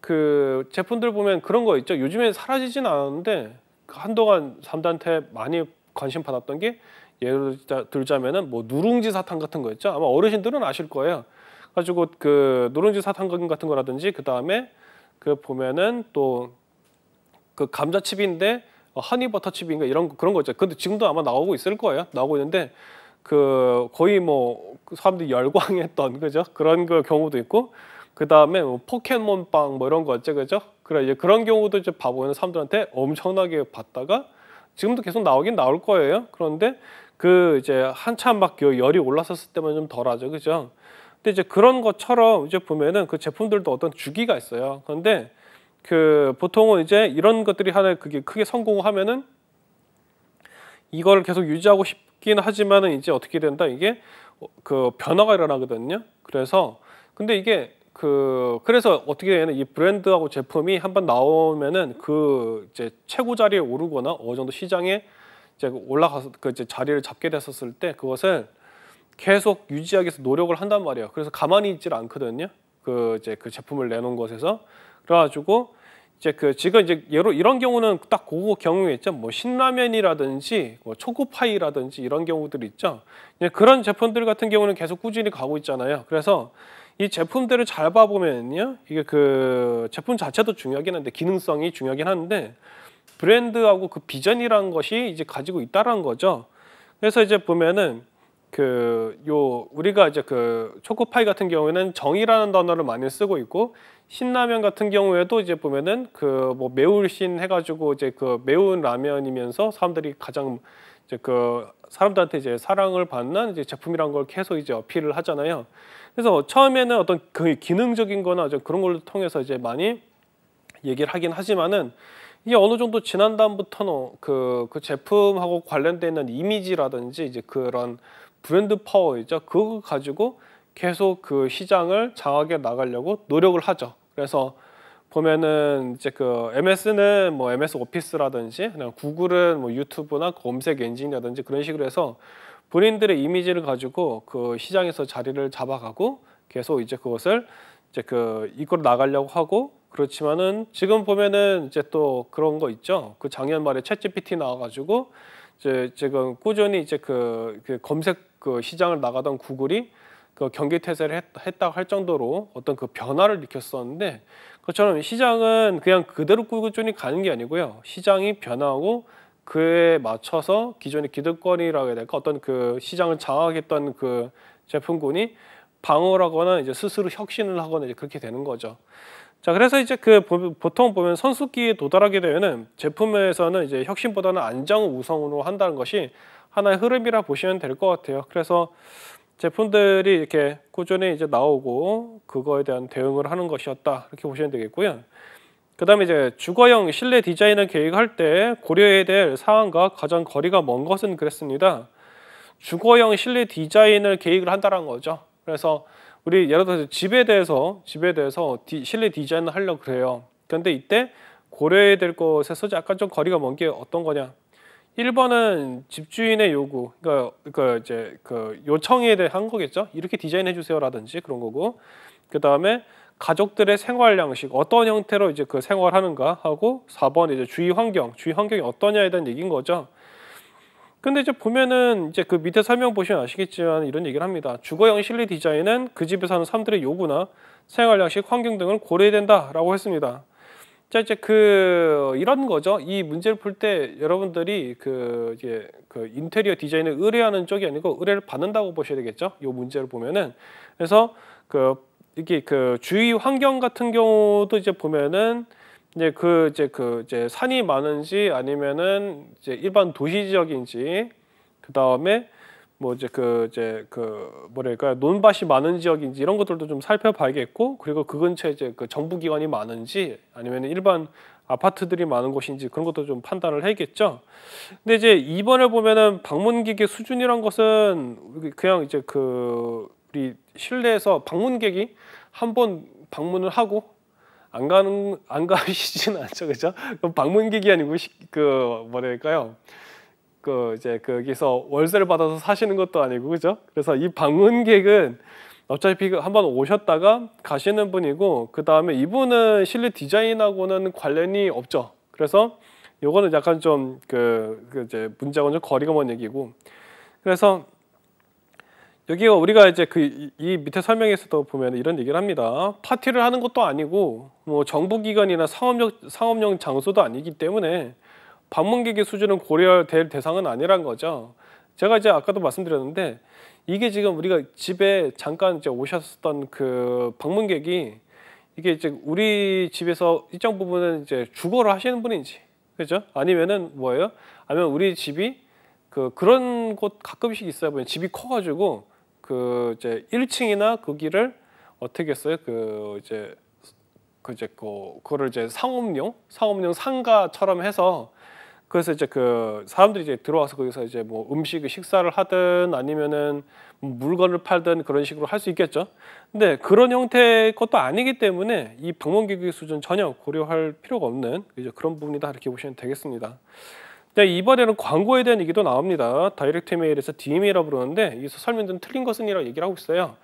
그 제품들 보면 그런 거 있죠. 요즘에 사라지진 않았는데 한동안 삼단한테 많이 관심 받았던 게 예를 들자면은 뭐 누룽지 사탕 같은 거 있죠. 아마 어르신들은 아실 거예요. 가지고 그 노른지 사탕 같은 거라든지 그 다음에 그 보면은 또 그 감자칩인데 어, 허니버터칩인가 이런 그런 거 있죠. 근데 지금도 아마 나오고 있을 거예요. 나오고 있는데 그 거의 뭐 그 사람들이 열광했던 그죠 그런 그 경우도 있고 그 다음에 뭐 포켓몬빵 뭐 이런 거 있죠 그죠 그래 이제 그런 경우도 이제 봐보는 사람들한테 엄청나게 봤다가 지금도 계속 나오긴 나올 거예요. 그런데 그 이제 한참 막 열이 올랐었을 때만 좀 덜하죠, 그죠? 근데 이제 그런 것처럼 이제 보면은 그 제품들도 어떤 주기가 있어요. 그런데 그 보통은 이제 이런 것들이 하나 그게 크게 성공하면은 이걸 계속 유지하고 싶긴 하지만은 이제 어떻게 된다 이게 그 변화가 일어나거든요. 그래서 근데 이게 그 그래서 어떻게 되냐면 이 브랜드하고 제품이 한번 나오면은 그 이제 최고 자리에 오르거나 어느 정도 시장에 이제 올라가서 그 이제 자리를 잡게 됐었을 때 그것을 계속 유지하기 위해서 노력을 한단 말이에요. 그래서 가만히 있질 않거든요. 그 이제 그 제품을 내놓은 것에서 그래가지고 이제 그 지금 이제 예로 이런 경우는 딱 그거 경우 있죠. 뭐 신라면이라든지 뭐 초코파이라든지 이런 경우들 있죠. 이제 그런 제품들 같은 경우는 계속 꾸준히 가고 있잖아요. 그래서 이 제품들을 잘 봐보면요. 이게 그 제품 자체도 중요하긴 한데 기능성이 중요하긴 한데 브랜드하고 그 비전이라는 것이 이제 가지고 있다라는 거죠. 그래서 이제 보면은 그요 우리가 이제 그 초코파이 같은 경우에는 정이라는 단어를 많이 쓰고 있고 신라면 같은 경우에도 이제 보면은 그 뭐 매울신 해가지고 이제 그 매운 라면이면서 사람들이 가장 이제 그 사람들한테 이제 사랑을 받는 이제 제품이란 걸 계속 이제 어필을 하잖아요. 그래서 처음에는 어떤 그 기능적인거나 그런 걸 통해서 이제 많이 얘기를 하긴 하지만은 이게 어느 정도 지난 다음부터는 그, 그 제품하고 관련돼있는 이미지라든지 이제 그런 브랜드 파워이죠. 그거 가지고 계속 그 시장을 장하게 나가려고 노력을 하죠. 그래서 보면은 이제 그 MS는 뭐 MS 오피스라든지 그냥 구글은 뭐 유튜브나 그 검색 엔진이라든지 그런 식으로 해서 본인들의 이미지를 가지고 그 시장에서 자리를 잡아가고 계속 이제 그것을 이제 그 이끌어 나가려고 하고 그렇지만은 지금 보면은 이제 또 그런 거 있죠. 그 작년 말에 채 g p t 나와가지고 이제 지금 꾸준히 이제 그, 그 검색 그 시장을 나가던 구글이 그 경기 태세를 했, 다고할 정도로 어떤 그 변화를 느꼈었는데 그처럼 시장은 그냥 그대로 꾸준히 가는 게 아니고요. 시장이 변화하고 그에 맞춰서 기존의 기득권이라고 해야 될까 어떤 그 시장을 장악했던 그 제품군이 방어라거나 이제 스스로 혁신을 하거나 이제 그렇게 되는 거죠. 자 그래서 이제 그 보통 보면 선수기에 도달하게 되면은 제품에서는 이제 혁신보다는 안정 우선으로 한다는 것이 하나의 흐름이라 보시면 될 것 같아요. 그래서 제품들이 이렇게 꾸준히 이제 나오고 그거에 대한 대응을 하는 것이었다 이렇게 보시면 되겠고요. 그다음에 이제 주거형 실내 디자인을 계획할 때 고려해야 될 사항과 가장 거리가 먼 것은 그랬습니다. 주거형 실내 디자인을 계획을 한다는 거죠. 그래서 우리 예를 들어서 집에 대해서 집에 대해서 디, 실내 디자인을 하려고 그래요. 그런데 이때 고려해야 될 것에서 약간 좀 거리가 먼 게 어떤 거냐? 1번은 집주인의 요구, 그러니까, 그러니까, 이제 그 요청에 대해 한 거겠죠. 이렇게 디자인해 주세요라든지 그런 거고, 그 다음에 가족들의 생활 양식, 어떤 형태로 이제 그 생활하는가 하고 4번 이제 주위 환경, 주위 환경이 어떠냐에 대한 얘기인 거죠. 근데 이제 보면은 이제 그 밑에 설명 보시면 아시겠지만 이런 얘기를 합니다. 주거형 실리 디자인은 그 집에 사는 사람들의 요구나 생활 양식, 환경 등을 고려된다라고 해야 했습니다. 자 이제 그 이런 거죠. 이 문제를 풀 때 여러분들이 그 이제 그 인테리어 디자인을 의뢰하는 쪽이 아니고 의뢰를 받는다고 보셔야 되겠죠. 요 문제를 보면은 그래서 그 이게 그 주위 환경 같은 경우도 이제 보면은 이제 그 이제 그 이제 산이 많은지 아니면은 이제 일반 도시지역인지 그 다음에 뭐 이제 그 이제 그 뭐랄까 논밭이 많은 지역인지 이런 것들도 좀 살펴봐야겠고 그리고 그 근처에 이제 그 정부 기관이 많은지 아니면 일반 아파트들이 많은 곳인지 그런 것도 좀 판단을 해야겠죠. 근데 이제 이번에 보면은 방문객의 수준이란 것은 그냥 이제 그 우리 실내에서 방문객이 한 번 방문을 하고 안 가는 안 가시진 않죠, 그죠? 그럼 방문객이 아니고 그 뭐랄까요? 그 이제 거기서 월세를 받아서 사시는 것도 아니고 그죠? 그래서 이 방문객은 어차피 그 한번 오셨다가 가시는 분이고 그 다음에 이분은 실내 디자인하고는 관련이 없죠. 그래서 요거는 약간 좀 그그 그 이제 문제하고좀 거리가 먼 얘기고 그래서 여기가 우리가 이제 그 이 밑에 설명에서도 보면 이런 얘기를 합니다. 파티를 하는 것도 아니고 뭐 정부 기관이나 상업용 상업용 장소도 아니기 때문에 방문객의 수준은 고려될 대상은 아니란 거죠. 제가 이제 아까도 말씀드렸는데 이게 지금 우리가 집에 잠깐 이제 오셨던 그 방문객이 이게 이제 우리 집에서 일정 부분은 이제 주거를 하시는 분인지 그죠? 아니면은 뭐예요? 아니면 우리 집이 그 그런 곳 가끔씩 있어요. 보면 뭐 집이 커가지고 그 이제 1층이나 거기를 그 어떻게 했어요? 그 이제 그 이제 그 그거를 이제 상업용 상업용 상가처럼 해서 그래서 이제 그 사람들이 이제 들어와서 거기서 이제 뭐 음식 식사를 하든 아니면은 뭐 물건을 팔든 그런 식으로 할 수 있겠죠. 근데 그런 형태의 것도 아니기 때문에 이 방문객의 수준 전혀 고려할 필요가 없는 이제 그런 부분이다 이렇게 보시면 되겠습니다. 네, 이번에는 광고에 대한 얘기도 나옵니다. 다이렉트 메일에서 DM이라고 부르는데 여기서 설명된 틀린 것은 이라고 얘기를 하고 있어요.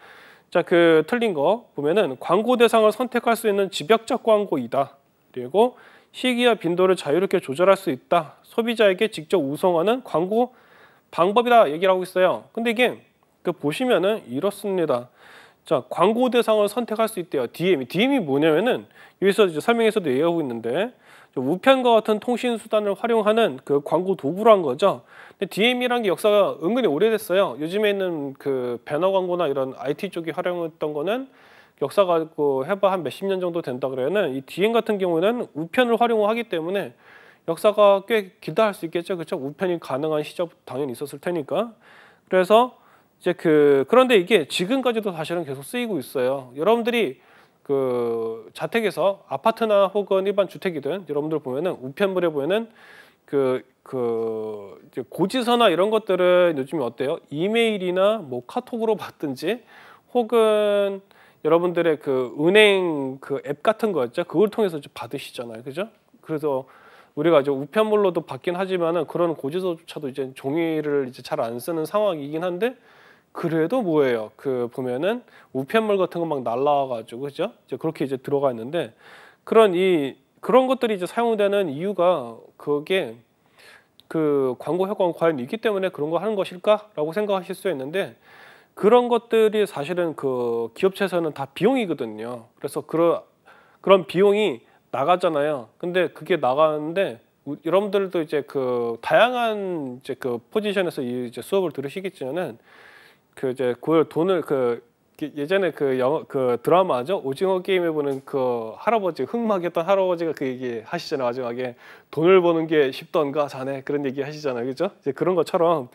자, 그 틀린 거 보면은 광고 대상을 선택할 수 있는 집약적 광고이다. 그리고 시기와 빈도를 자유롭게 조절할 수 있다. 소비자에게 직접 우송하는 광고 방법이다 얘기를 하고 있어요. 근데 이게 그 보시면은 이렇습니다. 자, 광고 대상을 선택할 수 있대요. d m DM이 뭐냐면은 여기서 이제 설명에서도 얘기하고 있는데 우편과 같은 통신 수단을 활용하는 그 광고 도구란 거죠. DM이란 게 역사가 은근히 오래됐어요. 요즘에는 그 배너 광고나 이런 IT 쪽이 활용했던 거는 역사가 그 해봐 한 몇 십 년 정도 된다 그러면은 이 디엔 같은 경우는 우편을 활용하기 때문에 역사가 꽤 길다 할 수 있겠죠. 그렇죠? 우편이 가능한 시절 당연히 있었을 테니까. 그래서 이제 그 그런데 이게 지금까지도 사실은 계속 쓰이고 있어요. 여러분들이 그 자택에서 아파트나 혹은 일반 주택이든 여러분들 보면은 우편물에 보면은 그, 그 고지서나 이런 것들은 요즘에 어때요? 이메일이나 뭐 카톡으로 받든지 혹은 여러분들의 그 은행 그 앱 같은 거였죠. 그걸 통해서 받으시잖아요. 그죠? 그래서 우리가 이제 우편물로도 받긴 하지만은 그런 고지서조차도 이제 종이를 이제 잘 안 쓰는 상황이긴 한데 그래도 뭐예요? 그 보면은 우편물 같은 거 막 날라와가지고 그죠? 이제 그렇게 이제 들어가 있는데 그런 이 그런 것들이 이제 사용되는 이유가 그게 그 광고 효과가 과연 있기 때문에 그런 거 하는 것일까라고 생각하실 수 있는데 그런 것들이 사실은 그 기업체에서는 다 비용이거든요. 그래서 그런 그런 비용이 나가잖아요. 근데 그게 나가는데 여러분들도 이제 그 다양한 이제 그 포지션에서 이제 수업을 들으시겠지만은 그 이제 그 돈을 그 예전에 그 영화 그 드라마죠 오징어 게임에 보는 그 할아버지 흑막했던 할아버지가 그 얘기 하시잖아요 마지막에 돈을 버는 게 쉽던가 자네 그런 얘기 하시잖아요 그죠 이제 그런 것처럼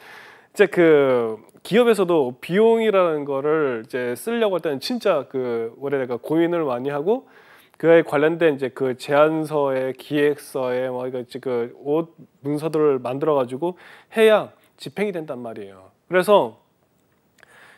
이제 그 기업에서도 비용이라는 거를 이제 쓰려고 할 때는 진짜 그 원래 내가 고민을 많이 하고 그에 관련된 이제 그 제안서에 기획서에 뭐 이거 그옷 문서들을 만들어 가지고 해야 집행이 된단 말이에요. 그래서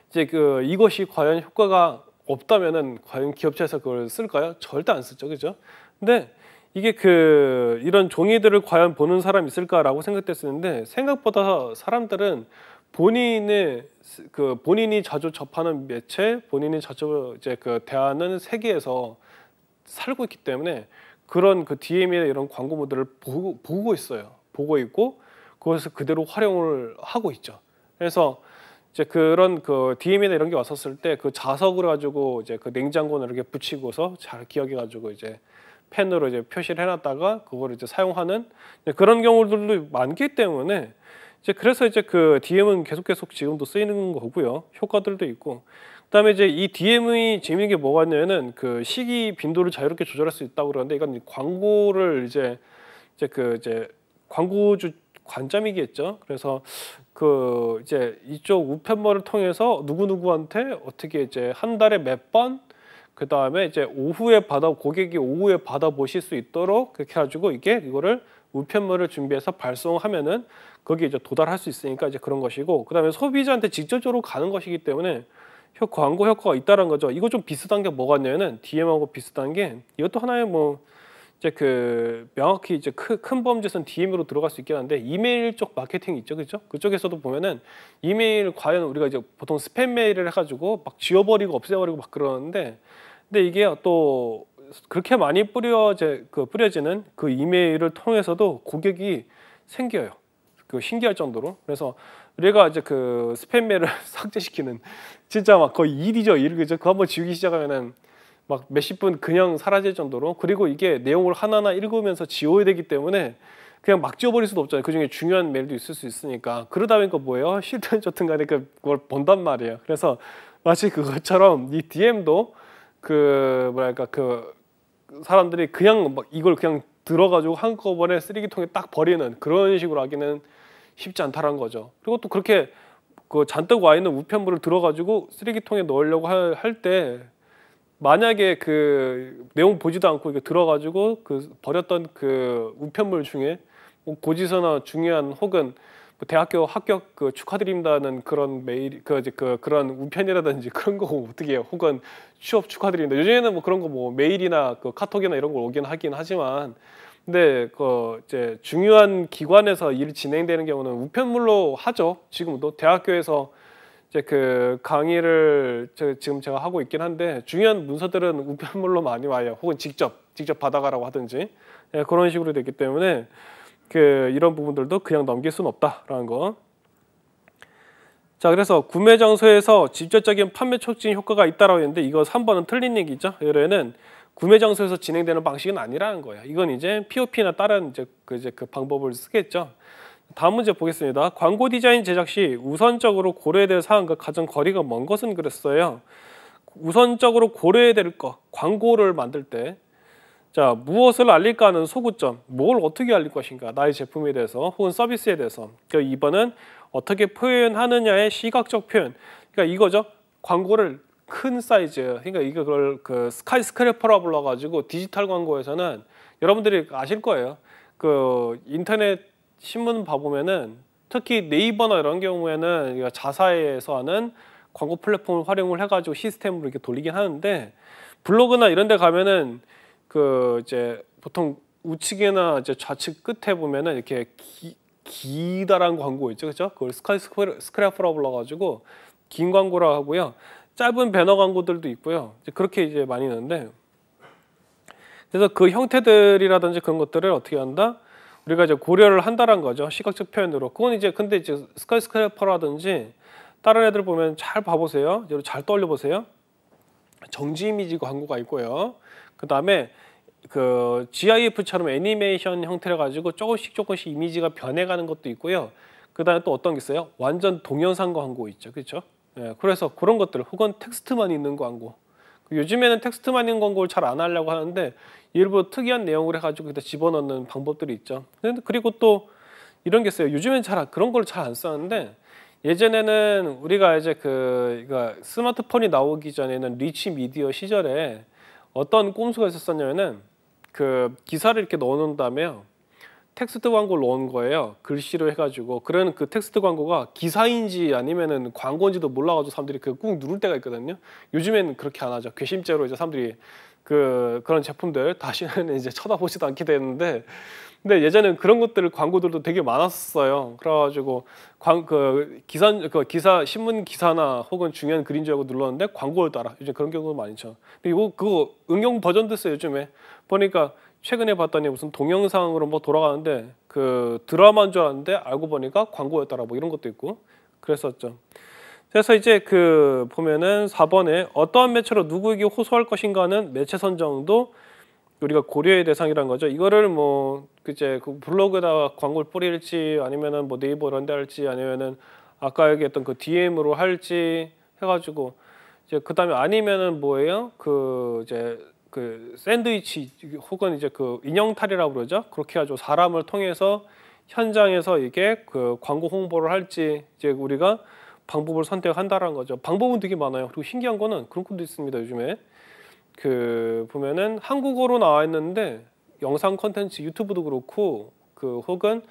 이제 그 이것이 과연 효과가 없다면은 과연 기업체에서 그걸 쓸까요? 절대 안 쓰죠, 그죠? 근데 이게 그 이런 종이들을 과연 보는 사람 있을까라고 생각됐었는데 생각보다 사람들은 본인의 그 본인이 자주 접하는 매체, 본인이 자주 이제 그 대하는 세계에서 살고 있기 때문에 그런 그 DM이나 이런 광고 모델을 보고, 보고 있어요. 보고 있고 그것을 그대로 활용을 하고 있죠. 그래서 이제 그런 그 DM이나 이런 게 왔었을 때 그 자석을 가지고 이제 그 냉장고나 이렇게 붙이고서 잘 기억해 가지고 이제 펜으로 이제 표시를 해놨다가 그걸 이제 사용하는 그런 경우들도 많기 때문에 이제 그래서 이제 그 DM은 계속 계속 지금도 쓰이는 거고요. 효과들도 있고. 그다음에 이제 이 DM이 재미있는 게 뭐가 있냐면은 그 시기 빈도를 자유롭게 조절할 수 있다고 그러는데 이건 광고를 이제 이제 그 이제 광고주 관점이겠죠. 그래서 그 이제 이쪽 우편물을 통해서 누구 누구한테 어떻게 이제 한 달에 몇 번 그 다음에 이제 오후에 받아 고객이 오후에 받아 보실 수 있도록 그렇게 해가지고 이게 이거를 우편물을 준비해서 발송하면은 거기에 이제 도달할 수 있으니까 이제 그런 것이고 그다음에 소비자한테 직접적으로 가는 것이기 때문에 광고 효과가 있다는 거죠. 이거 좀 비슷한 게 뭐가 있냐면 DM하고 비슷한 게 이것도 하나의 뭐 이제 그 명확히 이제 큰, 큰 범죄선 DM으로 들어갈 수 있긴 한데 이메일 쪽 마케팅 있죠, 그죠 그쪽에서도 보면은 이메일 과연 우리가 이제 보통 스팸 메일을 해가지고 막 지워버리고 없애버리고 막 그러는데 근데 이게 또 그렇게 많이 뿌려제 그 뿌려지는 그 이메일을 통해서도 고객이 생겨요. 그 신기할 정도로 그래서 내가 이제 그 스팸메일을 삭제시키는 진짜 막 거의 일이죠 일 그죠 그 한 번 지우기 시작하면은 막 몇십 분 그냥 사라질 정도로 그리고 이게 내용을 하나하나 읽으면서 지워야 되기 때문에 그냥 막 지워버릴 수도 없잖아요 그중에 중요한 메일도 있을 수 있으니까 그러다 보니까 뭐예요 싫든 좋든 간에 그걸 본단 말이에요 그래서 마치 그것처럼 이 DM도 그 뭐랄까 그 사람들이 그냥 막 이걸 그냥 들어가지고 한꺼번에 쓰레기통에 딱 버리는 그런 식으로 하기는 쉽지 않다는 거죠. 그리고 또 그렇게 그 잔뜩 와 있는 우편물을 들어가지고 쓰레기통에 넣으려고 할 때 만약에 그 내용 보지도 않고 이게 들어가지고 그 버렸던 그 우편물 중에 뭐 고지서나 중요한 혹은 뭐 대학교 합격 그 축하드립니다는 그런 메일 그, 그 그런 우편이라든지 그런 거 어떻게 해요? 혹은 취업 축하드립니다. 요즘에는 뭐 그런 거 뭐 메일이나 그 카톡이나 이런 걸 오긴 하긴 하지만 근데 그 이제 중요한 기관에서 일이 진행되는 경우는 우편물로 하죠. 지금도 대학교에서 이제 그 강의를 지금 제가 하고 있긴 한데 중요한 문서들은 우편물로 많이 와요. 혹은 직접 직접 받아가라고 하든지 예, 그런 식으로 되기 때문에 그 이런 부분들도 그냥 넘길 수는 없다라는 거. 자 그래서 구매 장소에서 직접적인 판매 촉진 효과가 있다라고 했는데 이거 3번은 틀린 얘기죠. 예를 들면 구매 장소에서 진행되는 방식은 아니라는 거예요. 이건 이제 POP나 다른 이제 그, 이제 그 방법을 쓰겠죠. 다음 문제 보겠습니다. 광고 디자인 제작 시 우선적으로 고려해야 될 사항과 그 가장 거리가 먼 것은 그랬어요. 우선적으로 고려해야 될 것, 광고를 만들 때 자, 무엇을 알릴까 하는 소구점, 뭘 어떻게 알릴 것인가, 나의 제품에 대해서 혹은 서비스에 대해서 그 2번은 어떻게 표현하느냐의 시각적 표현, 그러니까 이거죠. 광고를 큰사이즈 그러니까 이게 그걸 그 스카이 스크래퍼라 불러가지고 디지털 광고에서는 여러분들이 아실 거예요. 그 인터넷 신문 봐보면은 특히 네이버나 이런 경우에는 자사에서 하는 광고 플랫폼을 활용을 해가지고 시스템으로 이렇게 돌리긴 하는데 블로그나 이런 데 가면은 그 이제 보통 우측이나 이제 좌측 끝에 보면은 이렇게 기, 기다란 광고 있죠, 그죠 그걸 스카이 스크래퍼라 불러가지고 긴 광고라 하고요. 짧은 배너 광고들도 있고요. 이제 그렇게 이제 많이 있는데 그래서 그 형태들이라든지 그런 것들을 어떻게 한다? 우리가 이제 고려를 한다는 거죠. 시각적 표현으로. 그건 이제 근데 이제 스카이스크래퍼라든지 다른 애들 보면 잘 봐보세요. 잘 떠올려 보세요. 정지 이미지 광고가 있고요. 그 다음에 그 GIF처럼 애니메이션 형태를 가지고 조금씩 조금씩 이미지가 변해가는 것도 있고요. 그 다음에 또 어떤 게 있어요? 완전 동영상 광고 있죠. 그렇죠? 예, 그래서 그런 것들 혹은 텍스트만 있는 광고 요즘에는 텍스트만 있는 광고를 잘 안 하려고 하는데 일부 특이한 내용을 해가지고 그다 집어넣는 방법들이 있죠 그리고 또 이런 게 있어요 요즘엔 잘 그런 걸 잘안 쓰는데 예전에는 우리가 이제 그 그러니까 스마트폰이 나오기 전에는 리치 미디어 시절에 어떤 꼼수가 있었었냐면은 그 기사를 이렇게 넣어놓은 다음에요 텍스트 광고를 넣은 거예요. 글씨로 해가지고. 그런그 텍스트 광고가 기사인지 아니면은 광고인지도 몰라가지고 사람들이 그 꾹 누를 때가 있거든요. 요즘엔 그렇게 안 하죠. 괘씸죄로 이제 사람들이 그 그런 제품들 다시는 이제 쳐다보지도 않게 되는데 근데 예전엔 그런 것들을 광고들도 되게 많았어요. 그래가지고 광 그 기사 그 기사 신문 기사나 혹은 중요한 그림줄 알고 눌렀는데 광고를 따라 요즘 그런 경우도 많죠. 그리고 그거 응용 버전도 있어요 요즘에 보니까 최근에 봤더니 무슨 동영상으로 뭐 돌아가는데 그 드라마인 줄 알았는데 알고 보니까 광고였더라 뭐 이런 것도 있고 그랬었죠. 그래서 이제 그 보면은 4번에 어떠한 매체로 누구에게 호소할 것인가는 매체 선정도 우리가 고려의 대상이란 거죠. 이거를 뭐 이제 그 블로그에다가 광고를 뿌릴지 아니면은 뭐 네이버 이런 데 할지 아니면은 아까 얘기했던 그 DM으로 할지 해가지고 이제 그다음에 아니면은 뭐예요? 그 이제 그 샌드위치 혹은 이제 그 인형탈이라고 그러죠. 그렇게 해가지고 사람을 통해서 현장에서 이게 그 광고 홍보를 할지 이제 우리가 방법을 선택한다라는 거죠. 방법은 되게 많아요. 그리고 신기한 거는 그런 것도 있습니다. 요즘에 그 보면은 한국어로 나와 있는데 영상 컨텐츠 유튜브도 그렇고 그 혹은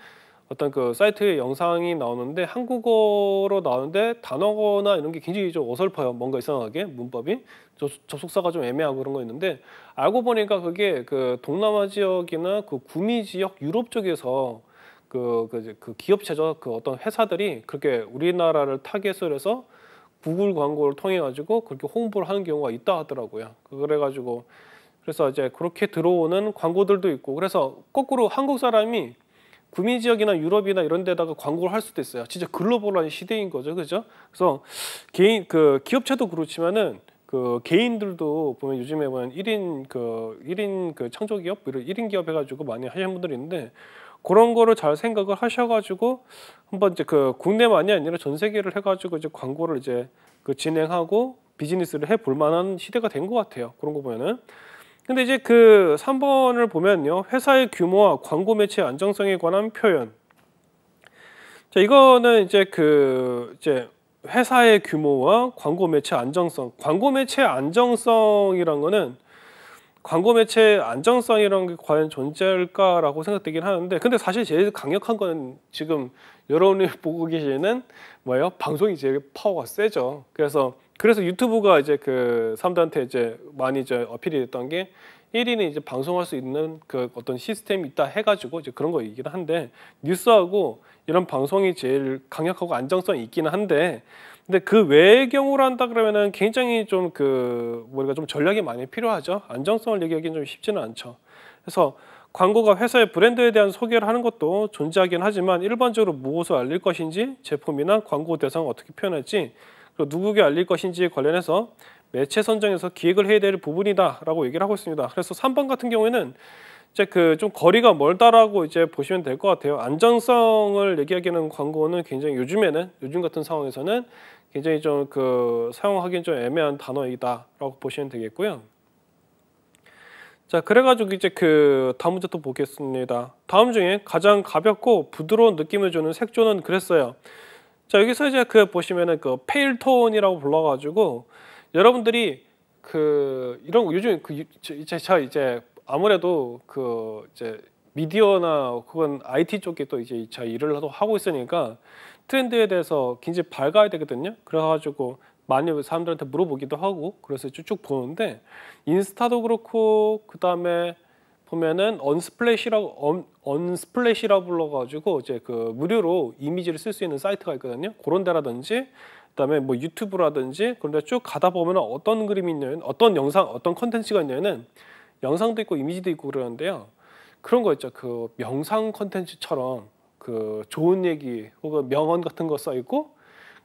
어떤 그 사이트에 영상이 나오는데 한국어로 나오는데 단어거나 이런 게 굉장히 좀 어설퍼요. 뭔가 이상하게 문법이 접속사가 좀 애매하고 그런 거 있는데 알고 보니까 그게 그 동남아 지역이나 그 구미 지역 유럽 쪽에서 그, 그, 그 기업체죠. 그 어떤 회사들이 그렇게 우리나라를 타겟으로 해서 구글 광고를 통해 가지고 그렇게 홍보를 하는 경우가 있다 하더라고요. 그래 가지고 그래서 이제 그렇게 들어오는 광고들도 있고 그래서 거꾸로 한국 사람이 구미 지역이나 유럽이나 이런 데다가 광고를 할 수도 있어요. 진짜 글로벌한 시대인 거죠. 그죠? 그래서 개인 그 기업체도 그렇지만은 그 개인들도 보면 요즘에 보면 1인 그 1인 그 창조 기업 1인 기업 해 가지고 많이 하시는 분들이 있는데 그런 거를 잘 생각을 하셔 가지고 한번 이제 그 국내만이 아니라 전 세계를 해 가지고 이제 광고를 이제 그 진행하고 비즈니스를 해볼 만한 시대가 된 것 같아요. 그런 거 보면은 근데 이제 그 3번을 보면요. 회사의 규모와 광고 매체의 안정성에 관한 표현. 자, 이거는 이제 그 이제 회사의 규모와 광고 매체 안정성. 광고 매체 안정성이란 거는 광고 매체 안정성이란 게 과연 존재할까라고 생각되긴 하는데 근데 사실 제일 강력한 건 지금 여러분이 보고 계시는 뭐예요? 방송이 제일 파워가 세죠. 그래서 그래서 유튜브가 이제 그 사람들한테 이제 많이 이제 어필이 됐던 게1위는 이제 방송할 수 있는 그 어떤 시스템이 있다 해가지고 이제 그런 거이긴 한데 뉴스하고 이런 방송이 제일 강력하고 안정성이 있기는 한데 근데 그 외의 경우로 한다 그러면은 굉장히 좀그 우리가 좀 전략이 많이 필요하죠 안정성을 얘기하기는 좀 쉽지는 않죠 그래서 광고가 회사의 브랜드에 대한 소개를 하는 것도 존재하긴 하지만 일반적으로 무엇을 알릴 것인지 제품이나 광고 대상을 어떻게 표현할지 그리고 누구에게 알릴 것인지에 관련해서 매체 선정에서 기획을 해야 될 부분이다라고 얘기를 하고 있습니다. 그래서 3번 같은 경우에는 이제 그 좀 거리가 멀다라고 이제 보시면 될 것 같아요. 안전성을 얘기하기는 광고는 굉장히 요즘에는 요즘 같은 상황에서는 굉장히 좀 그 사용하기는 좀 애매한 단어이다라고 보시면 되겠고요. 자 그래가지고 이제 그 다음 문제 또 보겠습니다. 다음 중에 가장 가볍고 부드러운 느낌을 주는 색조는 그랬어요. 자 여기서 이제 그 보시면은 그 페일 톤이라고 불러가지고 여러분들이 그 이런 요즘 그 이제 저 이제 아무래도 그 이제 미디어나 그건 IT 쪽에 또 이제 저 일을 또 하고 있으니까 트렌드에 대해서 굉장히 밝아야 되거든요. 그래가지고 많이 사람들한테 물어보기도 하고 그래서 쭉쭉 보는데 인스타도 그렇고 그 다음에 보면은 언스플래시라고 언, 스플래시라고 불러가지고 이제 그 무료로 이미지를 쓸 수 있는 사이트가 있거든요. 그런 데라든지 그다음에 뭐 유튜브라든지 그런 데 쭉 가다 보면 은 어떤 그림이 있냐면 어떤 영상 어떤 컨텐츠가 있냐면 영상도 있고 이미지도 있고 그러는데요. 그런 거 있죠. 그 명상 컨텐츠처럼 그 좋은 얘기 혹은 명언 같은 거 써 있고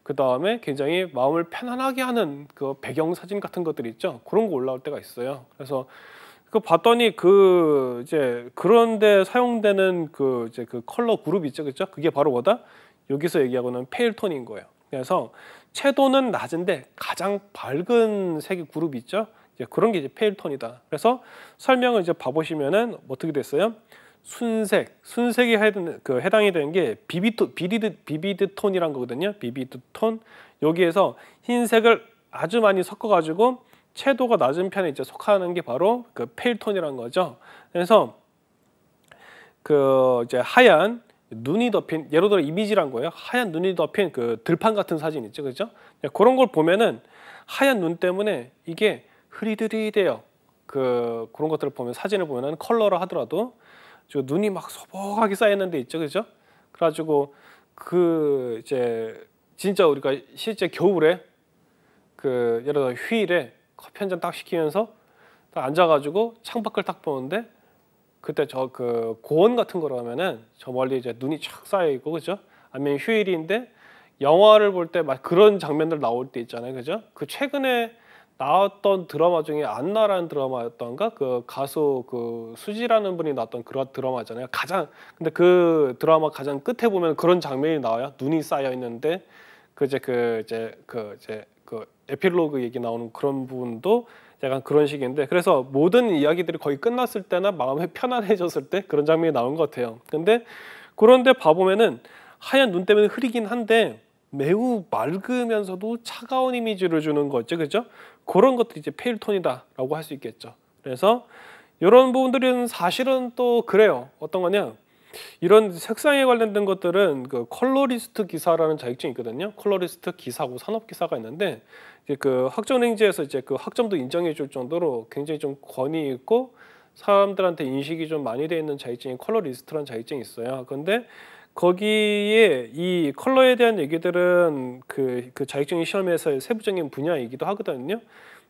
그 다음에 굉장히 마음을 편안하게 하는 그 배경 사진 같은 것들 있죠. 그런 거 올라올 때가 있어요. 그래서 그 봤더니 그 이제 그런데 사용되는 그 이제 그 컬러 그룹 있죠, 그죠? 그게 바로 뭐다? 여기서 얘기하고는 페일 톤인 거예요. 그래서 채도는 낮은데 가장 밝은 색의 그룹이 있죠. 이제 그런 게 이제 페일 톤이다. 그래서 설명을 이제 봐보시면은 어떻게 됐어요? 순색, 순색이 해당, 그 해당이 되는 게비비드비비드 비비드 톤이란 거거든요. 비비드 톤. 여기에서 흰색을 아주 많이 섞어가지고 채도가 낮은 편에 이제 속하는 게 바로 그 페일톤이라는 거죠. 그래서 그 이제 하얀 눈이 덮인 예로 들어 이미지란 거예요. 하얀 눈이 덮인 그 들판 같은 사진 있죠, 그죠? 네, 그런 걸 보면은 하얀 눈 때문에 이게 흐리드리대요. 그 그런 것들을 보면 사진을 보면은 컬러라 하더라도 저 눈이 막 소복하게 쌓이는 데 있죠, 그죠? 그래가지고 그 이제 진짜 우리가 실제 겨울에 그 예를 들어 휴일에 커피 한 잔 딱 시키면서 딱 앉아가지고 창밖을 딱 보는데 그때 저 그 고원 같은 거라면은 저 멀리 이제 눈이 착 쌓여 있고 그죠? 아니면 휴일인데 영화를 볼 때 막 그런 장면들 나올 때 있잖아요, 그죠? 그 최근에 나왔던 드라마 중에 안나라는 드라마였던가 그 가수 그 수지라는 분이 나왔던 그런 드라마잖아요. 가장 근데 그 드라마 가장 끝에 보면 그런 장면이 나와요. 눈이 쌓여 있는데 그제그 이제 그 이제 그 에필로그 얘기 나오는 그런 부분도 약간 그런 식인데 그래서 모든 이야기들이 거의 끝났을 때나 마음이 편안해졌을 때 그런 장면이 나온 것 같아요. 근데 그런데 봐보면은 하얀 눈 때문에 흐리긴 한데 매우 맑으면서도 차가운 이미지를 주는 거죠. 그죠? 그런 것들이 이제 페일톤이다라고 할 수 있겠죠. 그래서 이런 부분들은 사실은 또 그래요. 어떤 거냐? 이런 색상에 관련된 것들은 그 컬러리스트 기사라는 자격증이 있거든요. 컬러리스트 기사고 산업 기사가 있는데 이제 그 학점행지에서 이제 그 학점도 인정해 줄 정도로 굉장히 좀 권위 있고 사람들한테 인식이 좀 많이 돼 있는 자격증이 컬러리스트라는 자격증이 있어요. 그런데 거기에 이 컬러에 대한 얘기들은 그, 그 자격증 시험에서의 세부적인 분야이기도 하거든요.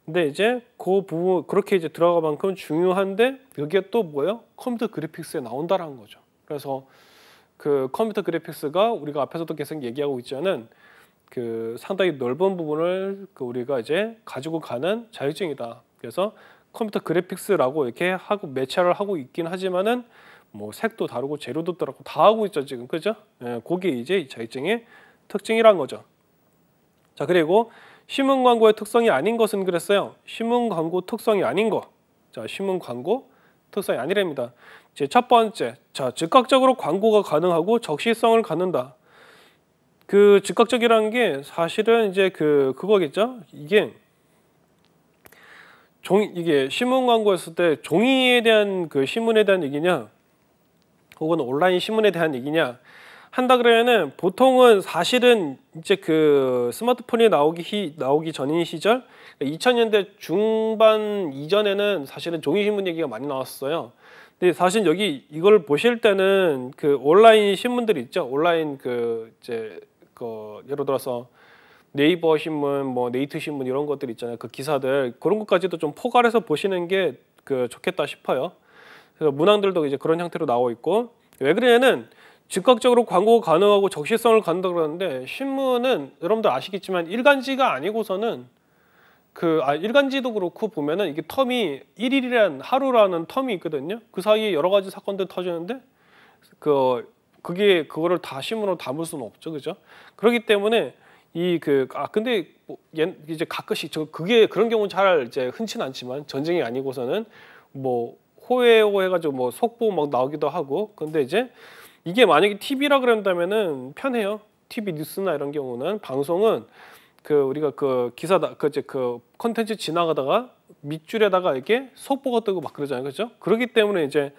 근데 이제 그 부분 그렇게 이제 들어가 만큼 중요한데 그게 또뭐요 컴퓨터 그래픽스에 나온다라는 거죠. 그래서 그 컴퓨터 그래픽스가 우리가 앞에서도 계속 얘기하고 있지않은 그 상당히 넓은 부분을 그 우리가 이제 가지고 가는 자격증이다. 그래서 컴퓨터 그래픽스라고 이렇게 하고 매체를 하고 있긴 하지만은 뭐 색도 다르고 재료도 다르고 다 하고 있죠 지금 그죠? 예, 그게 이제 자격증의 특징이란 거죠. 자 그리고 신문 광고의 특성이 아닌 것은 그랬어요. 신문 광고 특성이 아닌 거. 자 신문 광고 특성이 아니랍니다. 이제 첫 번째, 자 즉각적으로 광고가 가능하고 적시성을 갖는다. 그 즉각적이라는 게 사실은 이제 그 그거겠죠. 이게 종 이게 신문 광고였을 때 종이에 대한 그 신문에 대한 얘기냐, 혹은 온라인 신문에 대한 얘기냐. 한다 그러면은 보통은 사실은 이제 그 스마트폰이 나오기 나오기 전인 시절 2000년대 그러니까 중반 이전에는 사실은 종이신문 얘기가 많이 나왔어요. 근데 사실 여기 이걸 보실 때는 그 온라인 신문들 있죠. 온라인 그 이제 그 예를 들어서 네이버 신문, 뭐 네이트 신문 이런 것들 있잖아요. 그 기사들 그런 것까지도 좀 포괄해서 보시는 게 그 좋겠다 싶어요. 그래서 문항들도 이제 그런 형태로 나와 있고 왜 그러냐면 즉각적으로 광고가 가능하고 적시성을 갖다 그러는데 신문은 여러분들 아시겠지만 일간지가 아니고서는 그 아, 일간지도 그렇고 보면은 이게 텀이 일일이란 하루라는 텀이 있거든요. 그 사이에 여러 가지 사건들 터지는데 그 그게 그거를 다신문으로 담을 수는 없죠, 그죠? 그렇기 때문에 이 그 아 근데 뭐 옛, 이제 가끔씩 저 그게 그런 경우 잘 이제 흔치 는 않지만 전쟁이 아니고서는 뭐호외호 해가지고 뭐 속보 막 나오기도 하고 근데 이제 이게 만약에 TV라 그런다면은 편해요. TV 뉴스나 이런 경우는 방송은 그 우리가 그 기사다 그그 그 컨텐츠 지나가다가 밑줄에다가 이렇게 속보가 뜨고 막 그러잖아요, 그렇죠? 그렇기 때문에 이제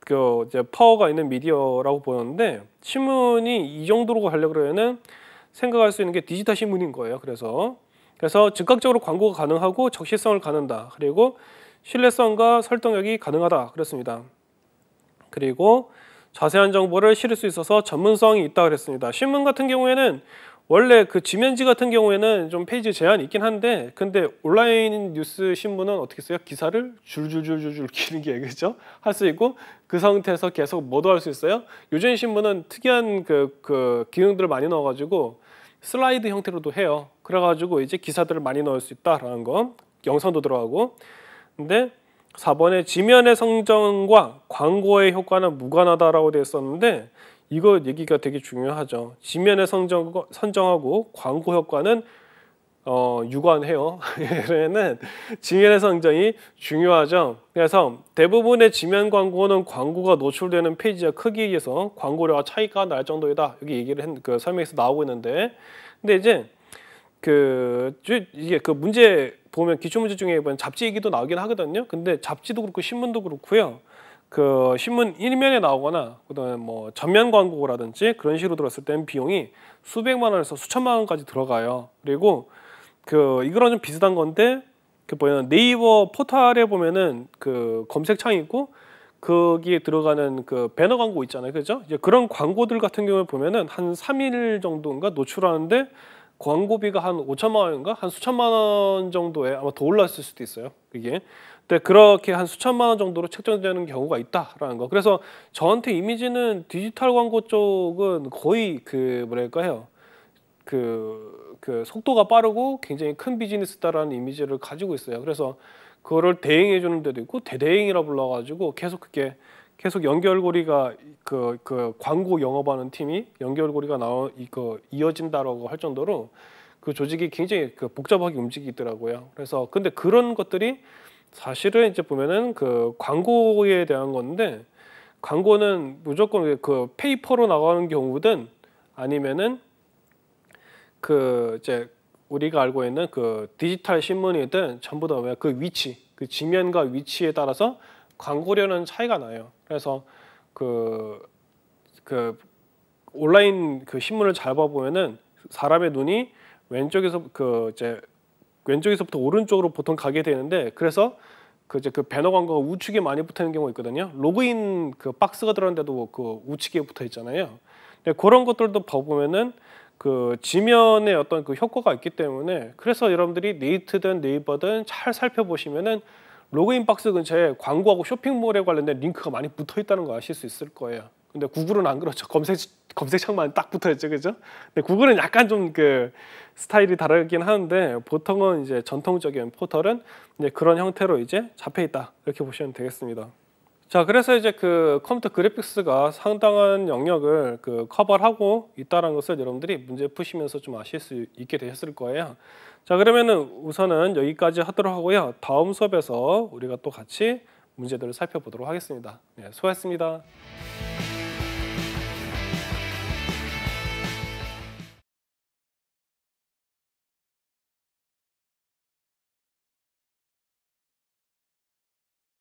그 이제 파워가 있는 미디어라고 보였는데 신문이 이 정도로 가려 그러면은 생각할 수 있는 게 디지털 신문인 거예요. 그래서 그래서 즉각적으로 광고가 가능하고 적시성을 가는다. 그리고 신뢰성과 설득력이 가능하다. 그랬습니다 그리고 자세한 정보를 실을 수 있어서 전문성이 있다 그랬습니다. 신문 같은 경우에는 원래 그 지면지 같은 경우에는 좀 페이지 제한이 있긴 한데 근데 온라인 뉴스 신문은 어떻게 써요? 기사를 줄줄줄줄줄 기는 게 그죠? 할 수 있고 그 상태에서 계속 뭐도 할 수 있어요? 요즘 신문은 특이한 그, 그 기능들을 많이 넣어가지고 슬라이드 형태로도 해요. 그래가지고 이제 기사들을 많이 넣을 수 있다라는 거 영상도 들어가고 근데 4번에 지면의 성장과 광고의 효과는 무관하다라고 되어 있었는데 이거 얘기가 되게 중요하죠. 지면에 선정, 선정하고 광고 효과는 어, 유관해요. 얘는 지면의 선정이 중요하죠. 그래서 대부분의 지면 광고는 광고가 노출되는 페이지의 크기에 의해서 광고료와 차이가 날 정도이다. 여기 얘기를 했, 그 설명에서 나오고 있는데, 근데 이제 그 이게 그 문제 보면 기출 문제 중에 보면 잡지 얘기도 나오긴 하거든요. 근데 잡지도 그렇고 신문도 그렇고요. 그 신문 1면에 나오거나 그다음에 뭐 전면 광고라든지 그런 식으로 들었을 때는 비용이 수백만 원에서 수천만 원까지 들어가요. 그리고 그 이거랑 좀 비슷한 건데 그 뭐냐면 네이버 포털에 보면은 그 검색창이 있고 거기에 들어가는 그 배너 광고 있잖아요. 그죠? 이제 그런 광고들 같은 경우에 보면은 한 3일 정도인가 노출하는데 광고비가 한 5천만 원인가 한 수천만 원 정도에 아마 더 올랐을 수도 있어요. 그게 근 네, 그렇게 한 수천만 원 정도로 책정되는 경우가 있다라는 거. 그래서 저한테 이미지는 디지털 광고 쪽은 거의 그 뭐랄까 요 그, 그 속도가 빠르고 굉장히 큰 비즈니스다라는 이미지를 가지고 있어요. 그래서 그거를 대행해 주는 데도 있고 대대행이라 불러가지고 계속 그게 계속 연결고리가 그, 그 광고 영업하는 팀이 연결고리가 나와 이거 그 이어진다라고 할 정도로 그 조직이 굉장히 그 복잡하게 움직이더라고요. 그래서 근데 그런 것들이 사실은 이제 보면은 그 광고에 대한 건데 광고는 무조건 그 페이퍼로 나가는 경우든 아니면은 그 이제 우리가 알고 있는 그 디지털 신문이든 전부 다 그 위치, 그 지면과 위치에 따라서 광고료는 차이가 나요. 그래서 그, 그 온라인 그 신문을 잘 봐보면은 사람의 눈이 왼쪽에서 그 이제 왼쪽에서부터 오른쪽으로 보통 가게 되는데 그래서 그 이제 그 배너 광고가 우측에 많이 붙어 있는 경우가 있거든요. 로그인 그 박스가 들어갔는데도 그 우측에 붙어 있잖아요. 근데 그런 것들도 봐 보면은 그 지면에 어떤 그 효과가 있기 때문에 그래서 여러분들이 네이트든 네이버든 잘 살펴보시면은 로그인 박스 근처에 광고하고 쇼핑몰에 관련된 링크가 많이 붙어 있다는 거 아실 수 있을 거예요. 근데 구글은 안 그렇죠. 검색 검색창만 딱 붙어 있죠, 그죠? 근데 구글은 약간 좀 그 스타일이 다르긴 하는데 보통은 이제 전통적인 포털은 이제 그런 형태로 이제 잡혀 있다 이렇게 보시면 되겠습니다. 자, 그래서 이제 그 컴퓨터 그래픽스가 상당한 영역을 그 커버하고 를 있다는 것을 여러분들이 문제 푸시면서 좀 아실 수 있게 되셨을 거예요. 자, 그러면은 우선은 여기까지 하도록 하고요. 다음 수업에서 우리가 또 같이 문제들을 살펴보도록 하겠습니다. 네, 수고하셨습니다.